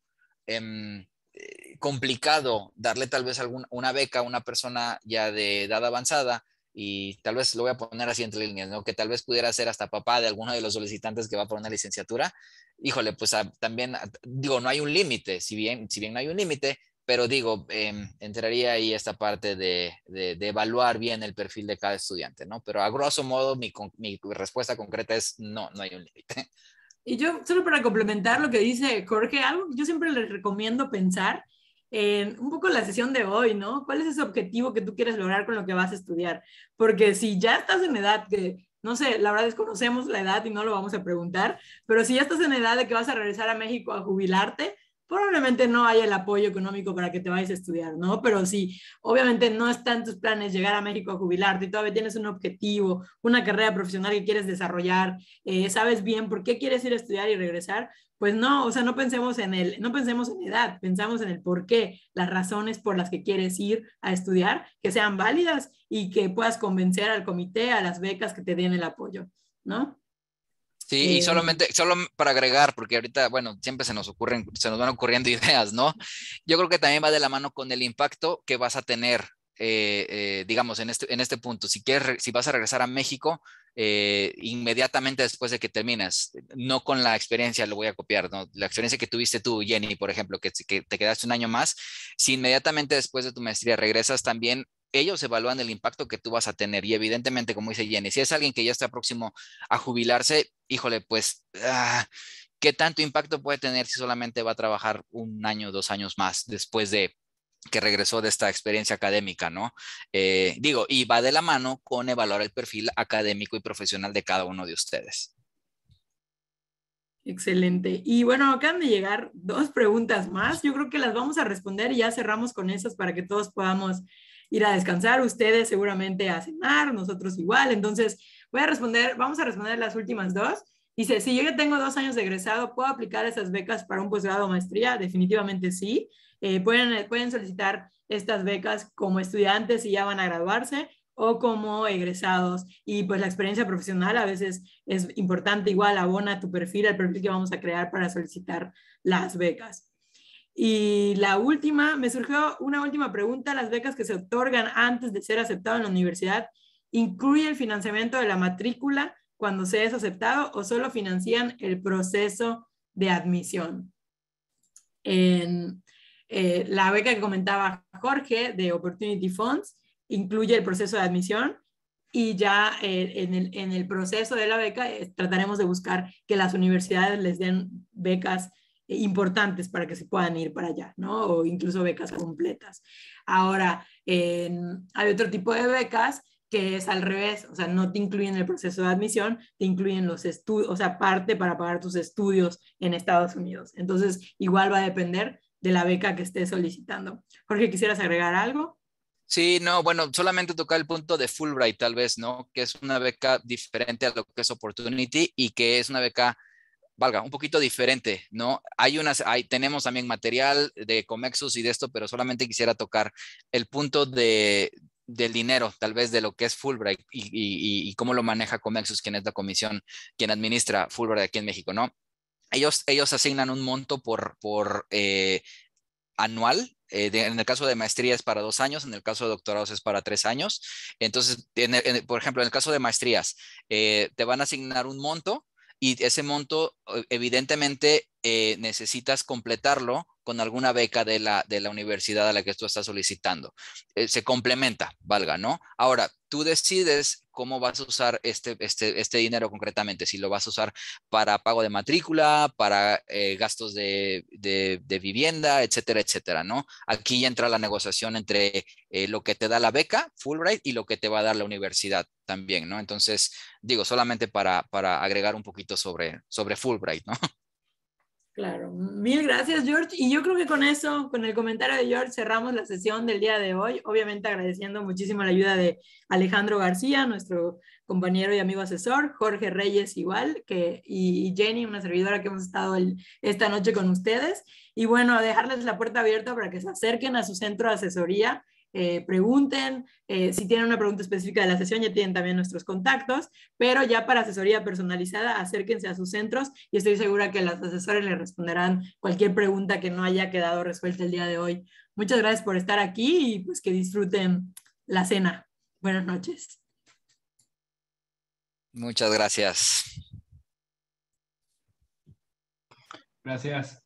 em, eh, complicado darle tal vez alguna una beca a una persona ya de edad avanzada. Y tal vez lo voy a poner así entre líneas, ¿no? Que tal vez pudiera ser hasta papá de alguno de los solicitantes que va por una licenciatura. Híjole, pues ah, también, ah, digo, no hay un límite. Si bien, si bien no hay un límite, pero digo, em, entraría ahí esta parte de, evaluar bien el perfil de cada estudiante, ¿no? Pero a grosso modo, mi, respuesta concreta es no, no hay un límite. Y yo, solo para complementar lo que dice Jorge, algo yo siempre les recomiendo pensar en un poco la sesión de hoy, ¿no? ¿Cuál es ese objetivo que tú quieres lograr con lo que vas a estudiar? Porque si ya estás en edad que, no sé, la verdad desconocemos la edad y no lo vamos a preguntar, pero si ya estás en edad de que vas a regresar a México a jubilarte, probablemente no haya el apoyo económico para que te vayas a estudiar, ¿no? Pero sí, obviamente no están tus planes llegar a México a jubilarte y todavía tienes un objetivo, una carrera profesional que quieres desarrollar, eh, sabes bien por qué quieres ir a estudiar y regresar, pues no, o sea, no pensemos en el, no pensemos en edad, pensamos en el por qué, las razones por las que quieres ir a estudiar, que sean válidas y que puedas convencer al comité, a las becas que te den el apoyo, ¿no? Sí, y eh, solamente, solo para agregar, porque ahorita, bueno, siempre se nos ocurren, se nos van ocurriendo *laughs* ideas, ¿no? Yo creo que también va de la mano con el impacto que vas a tener, eh, eh, digamos, en este, en este punto. Si quieres, si vas a regresar a México, inmediatamente después de que terminas, no con la experiencia, lo voy a copiar, ¿no? la experiencia que tuviste tú, Jenny, por ejemplo, que te quedaste un año más, si inmediatamente después de tu maestría regresas también ellos evalúan el impacto que tú vas a tener. Y evidentemente, como dice Jenny, si es alguien que ya está próximo a jubilarse, híjole, pues, ah, ¿qué tanto impacto puede tener si solamente va a trabajar un año, dos años más después de que regresó de esta experiencia académica, ¿no? Eh, digo, y va de la mano con evaluar el perfil académico y profesional de cada uno de ustedes. Excelente. Y bueno, acaban de llegar dos preguntas más. Yo creo que las vamos a responder y ya cerramos con esas para que todos podamos ir a descansar, ustedes seguramente a cenar, nosotros igual. Entonces, voy a responder, vamos a responder las últimas dos. Dice, si yo ya tengo dos años de egresado, ¿puedo aplicar esas becas para un posgrado o maestría? Definitivamente sí. Eh, pueden, pueden solicitar estas becas como estudiantes si ya van a graduarse o como egresados. Y pues la experiencia profesional a veces es importante, igual abona tu perfil, el perfil que vamos a crear para solicitar las becas. Y la última, me surgió una última pregunta. Las becas que se otorgan antes de ser aceptado en la universidad, ¿incluye el financiamiento de la matrícula cuando se es aceptado o solo financian el proceso de admisión? Eh, la beca que comentaba Jorge de Opportunity Funds incluye el proceso de admisión y ya eh, en, el, proceso de la beca eh, trataremos de buscar que las universidades les den becas eh, importantes para que se puedan ir para allá, ¿no? O incluso becas completas. Ahora, hay otro tipo de becas que es al revés, o sea, no te incluyen el proceso de admisión, te incluyen los estudios, o sea, parte para pagar tus estudios en Estados Unidos. Entonces, igual va a depender de la beca que estés solicitando. Jorge, ¿quisieras agregar algo? Sí, no, bueno, solamente tocar el punto de Fulbright tal vez, ¿no? Que es una beca diferente a lo que es Opportunity y que es una beca valga, un poquito diferente, ¿no? Hay unas, hay, tenemos también material de Comexus y de esto, pero solamente quisiera tocar el punto de, del dinero, tal vez de lo que es Fulbright y, cómo lo maneja Comexus, quien es la comisión, quien administra Fulbright aquí en México, ¿no? Ellos, ellos asignan un monto por, por eh, anual, eh, en el caso de maestría es para dos años, en el caso de doctorados es para tres años. Entonces, por ejemplo, en el caso de maestrías, eh, te van a asignar un monto y ese monto eh, evidentemente eh, necesitas completarlo con alguna beca de la, de la universidad a la que tú estás solicitando. Eh, se complementa, valga, ¿no? Ahora, tú decides cómo vas a usar este, este, este, dinero concretamente, si lo vas a usar para pago de matrícula, para eh, gastos de, vivienda, etcétera, etcétera, ¿no? Aquí entra la negociación entre eh, lo que te da la beca, Fulbright, y lo que te va a dar la universidad también, ¿no? Entonces, digo, solamente para, para agregar un poquito sobre, sobre Fulbright, ¿no? *laughs* Claro, mil gracias George. Y yo creo que con eso, con el comentario de George, cerramos la sesión del día de hoy. Obviamente agradeciendo muchísimo la ayuda de Alejandro García, nuestro compañero y amigo asesor, Jorge Reyes igual, que, y, Jenny, una servidora que hemos estado esta noche con ustedes. Y bueno, dejarles la puerta abierta para que se acerquen a su centro de asesoría eh, pregunten. Eh, si tienen una pregunta específica de la sesión, ya tienen también nuestros contactos, pero ya para asesoría personalizada, acérquense a sus centros y estoy segura que las asesores les responderán cualquier pregunta que no haya quedado resuelta el día de hoy. Muchas gracias por estar aquí y pues que disfruten la cena. Buenas noches. Muchas gracias. Gracias.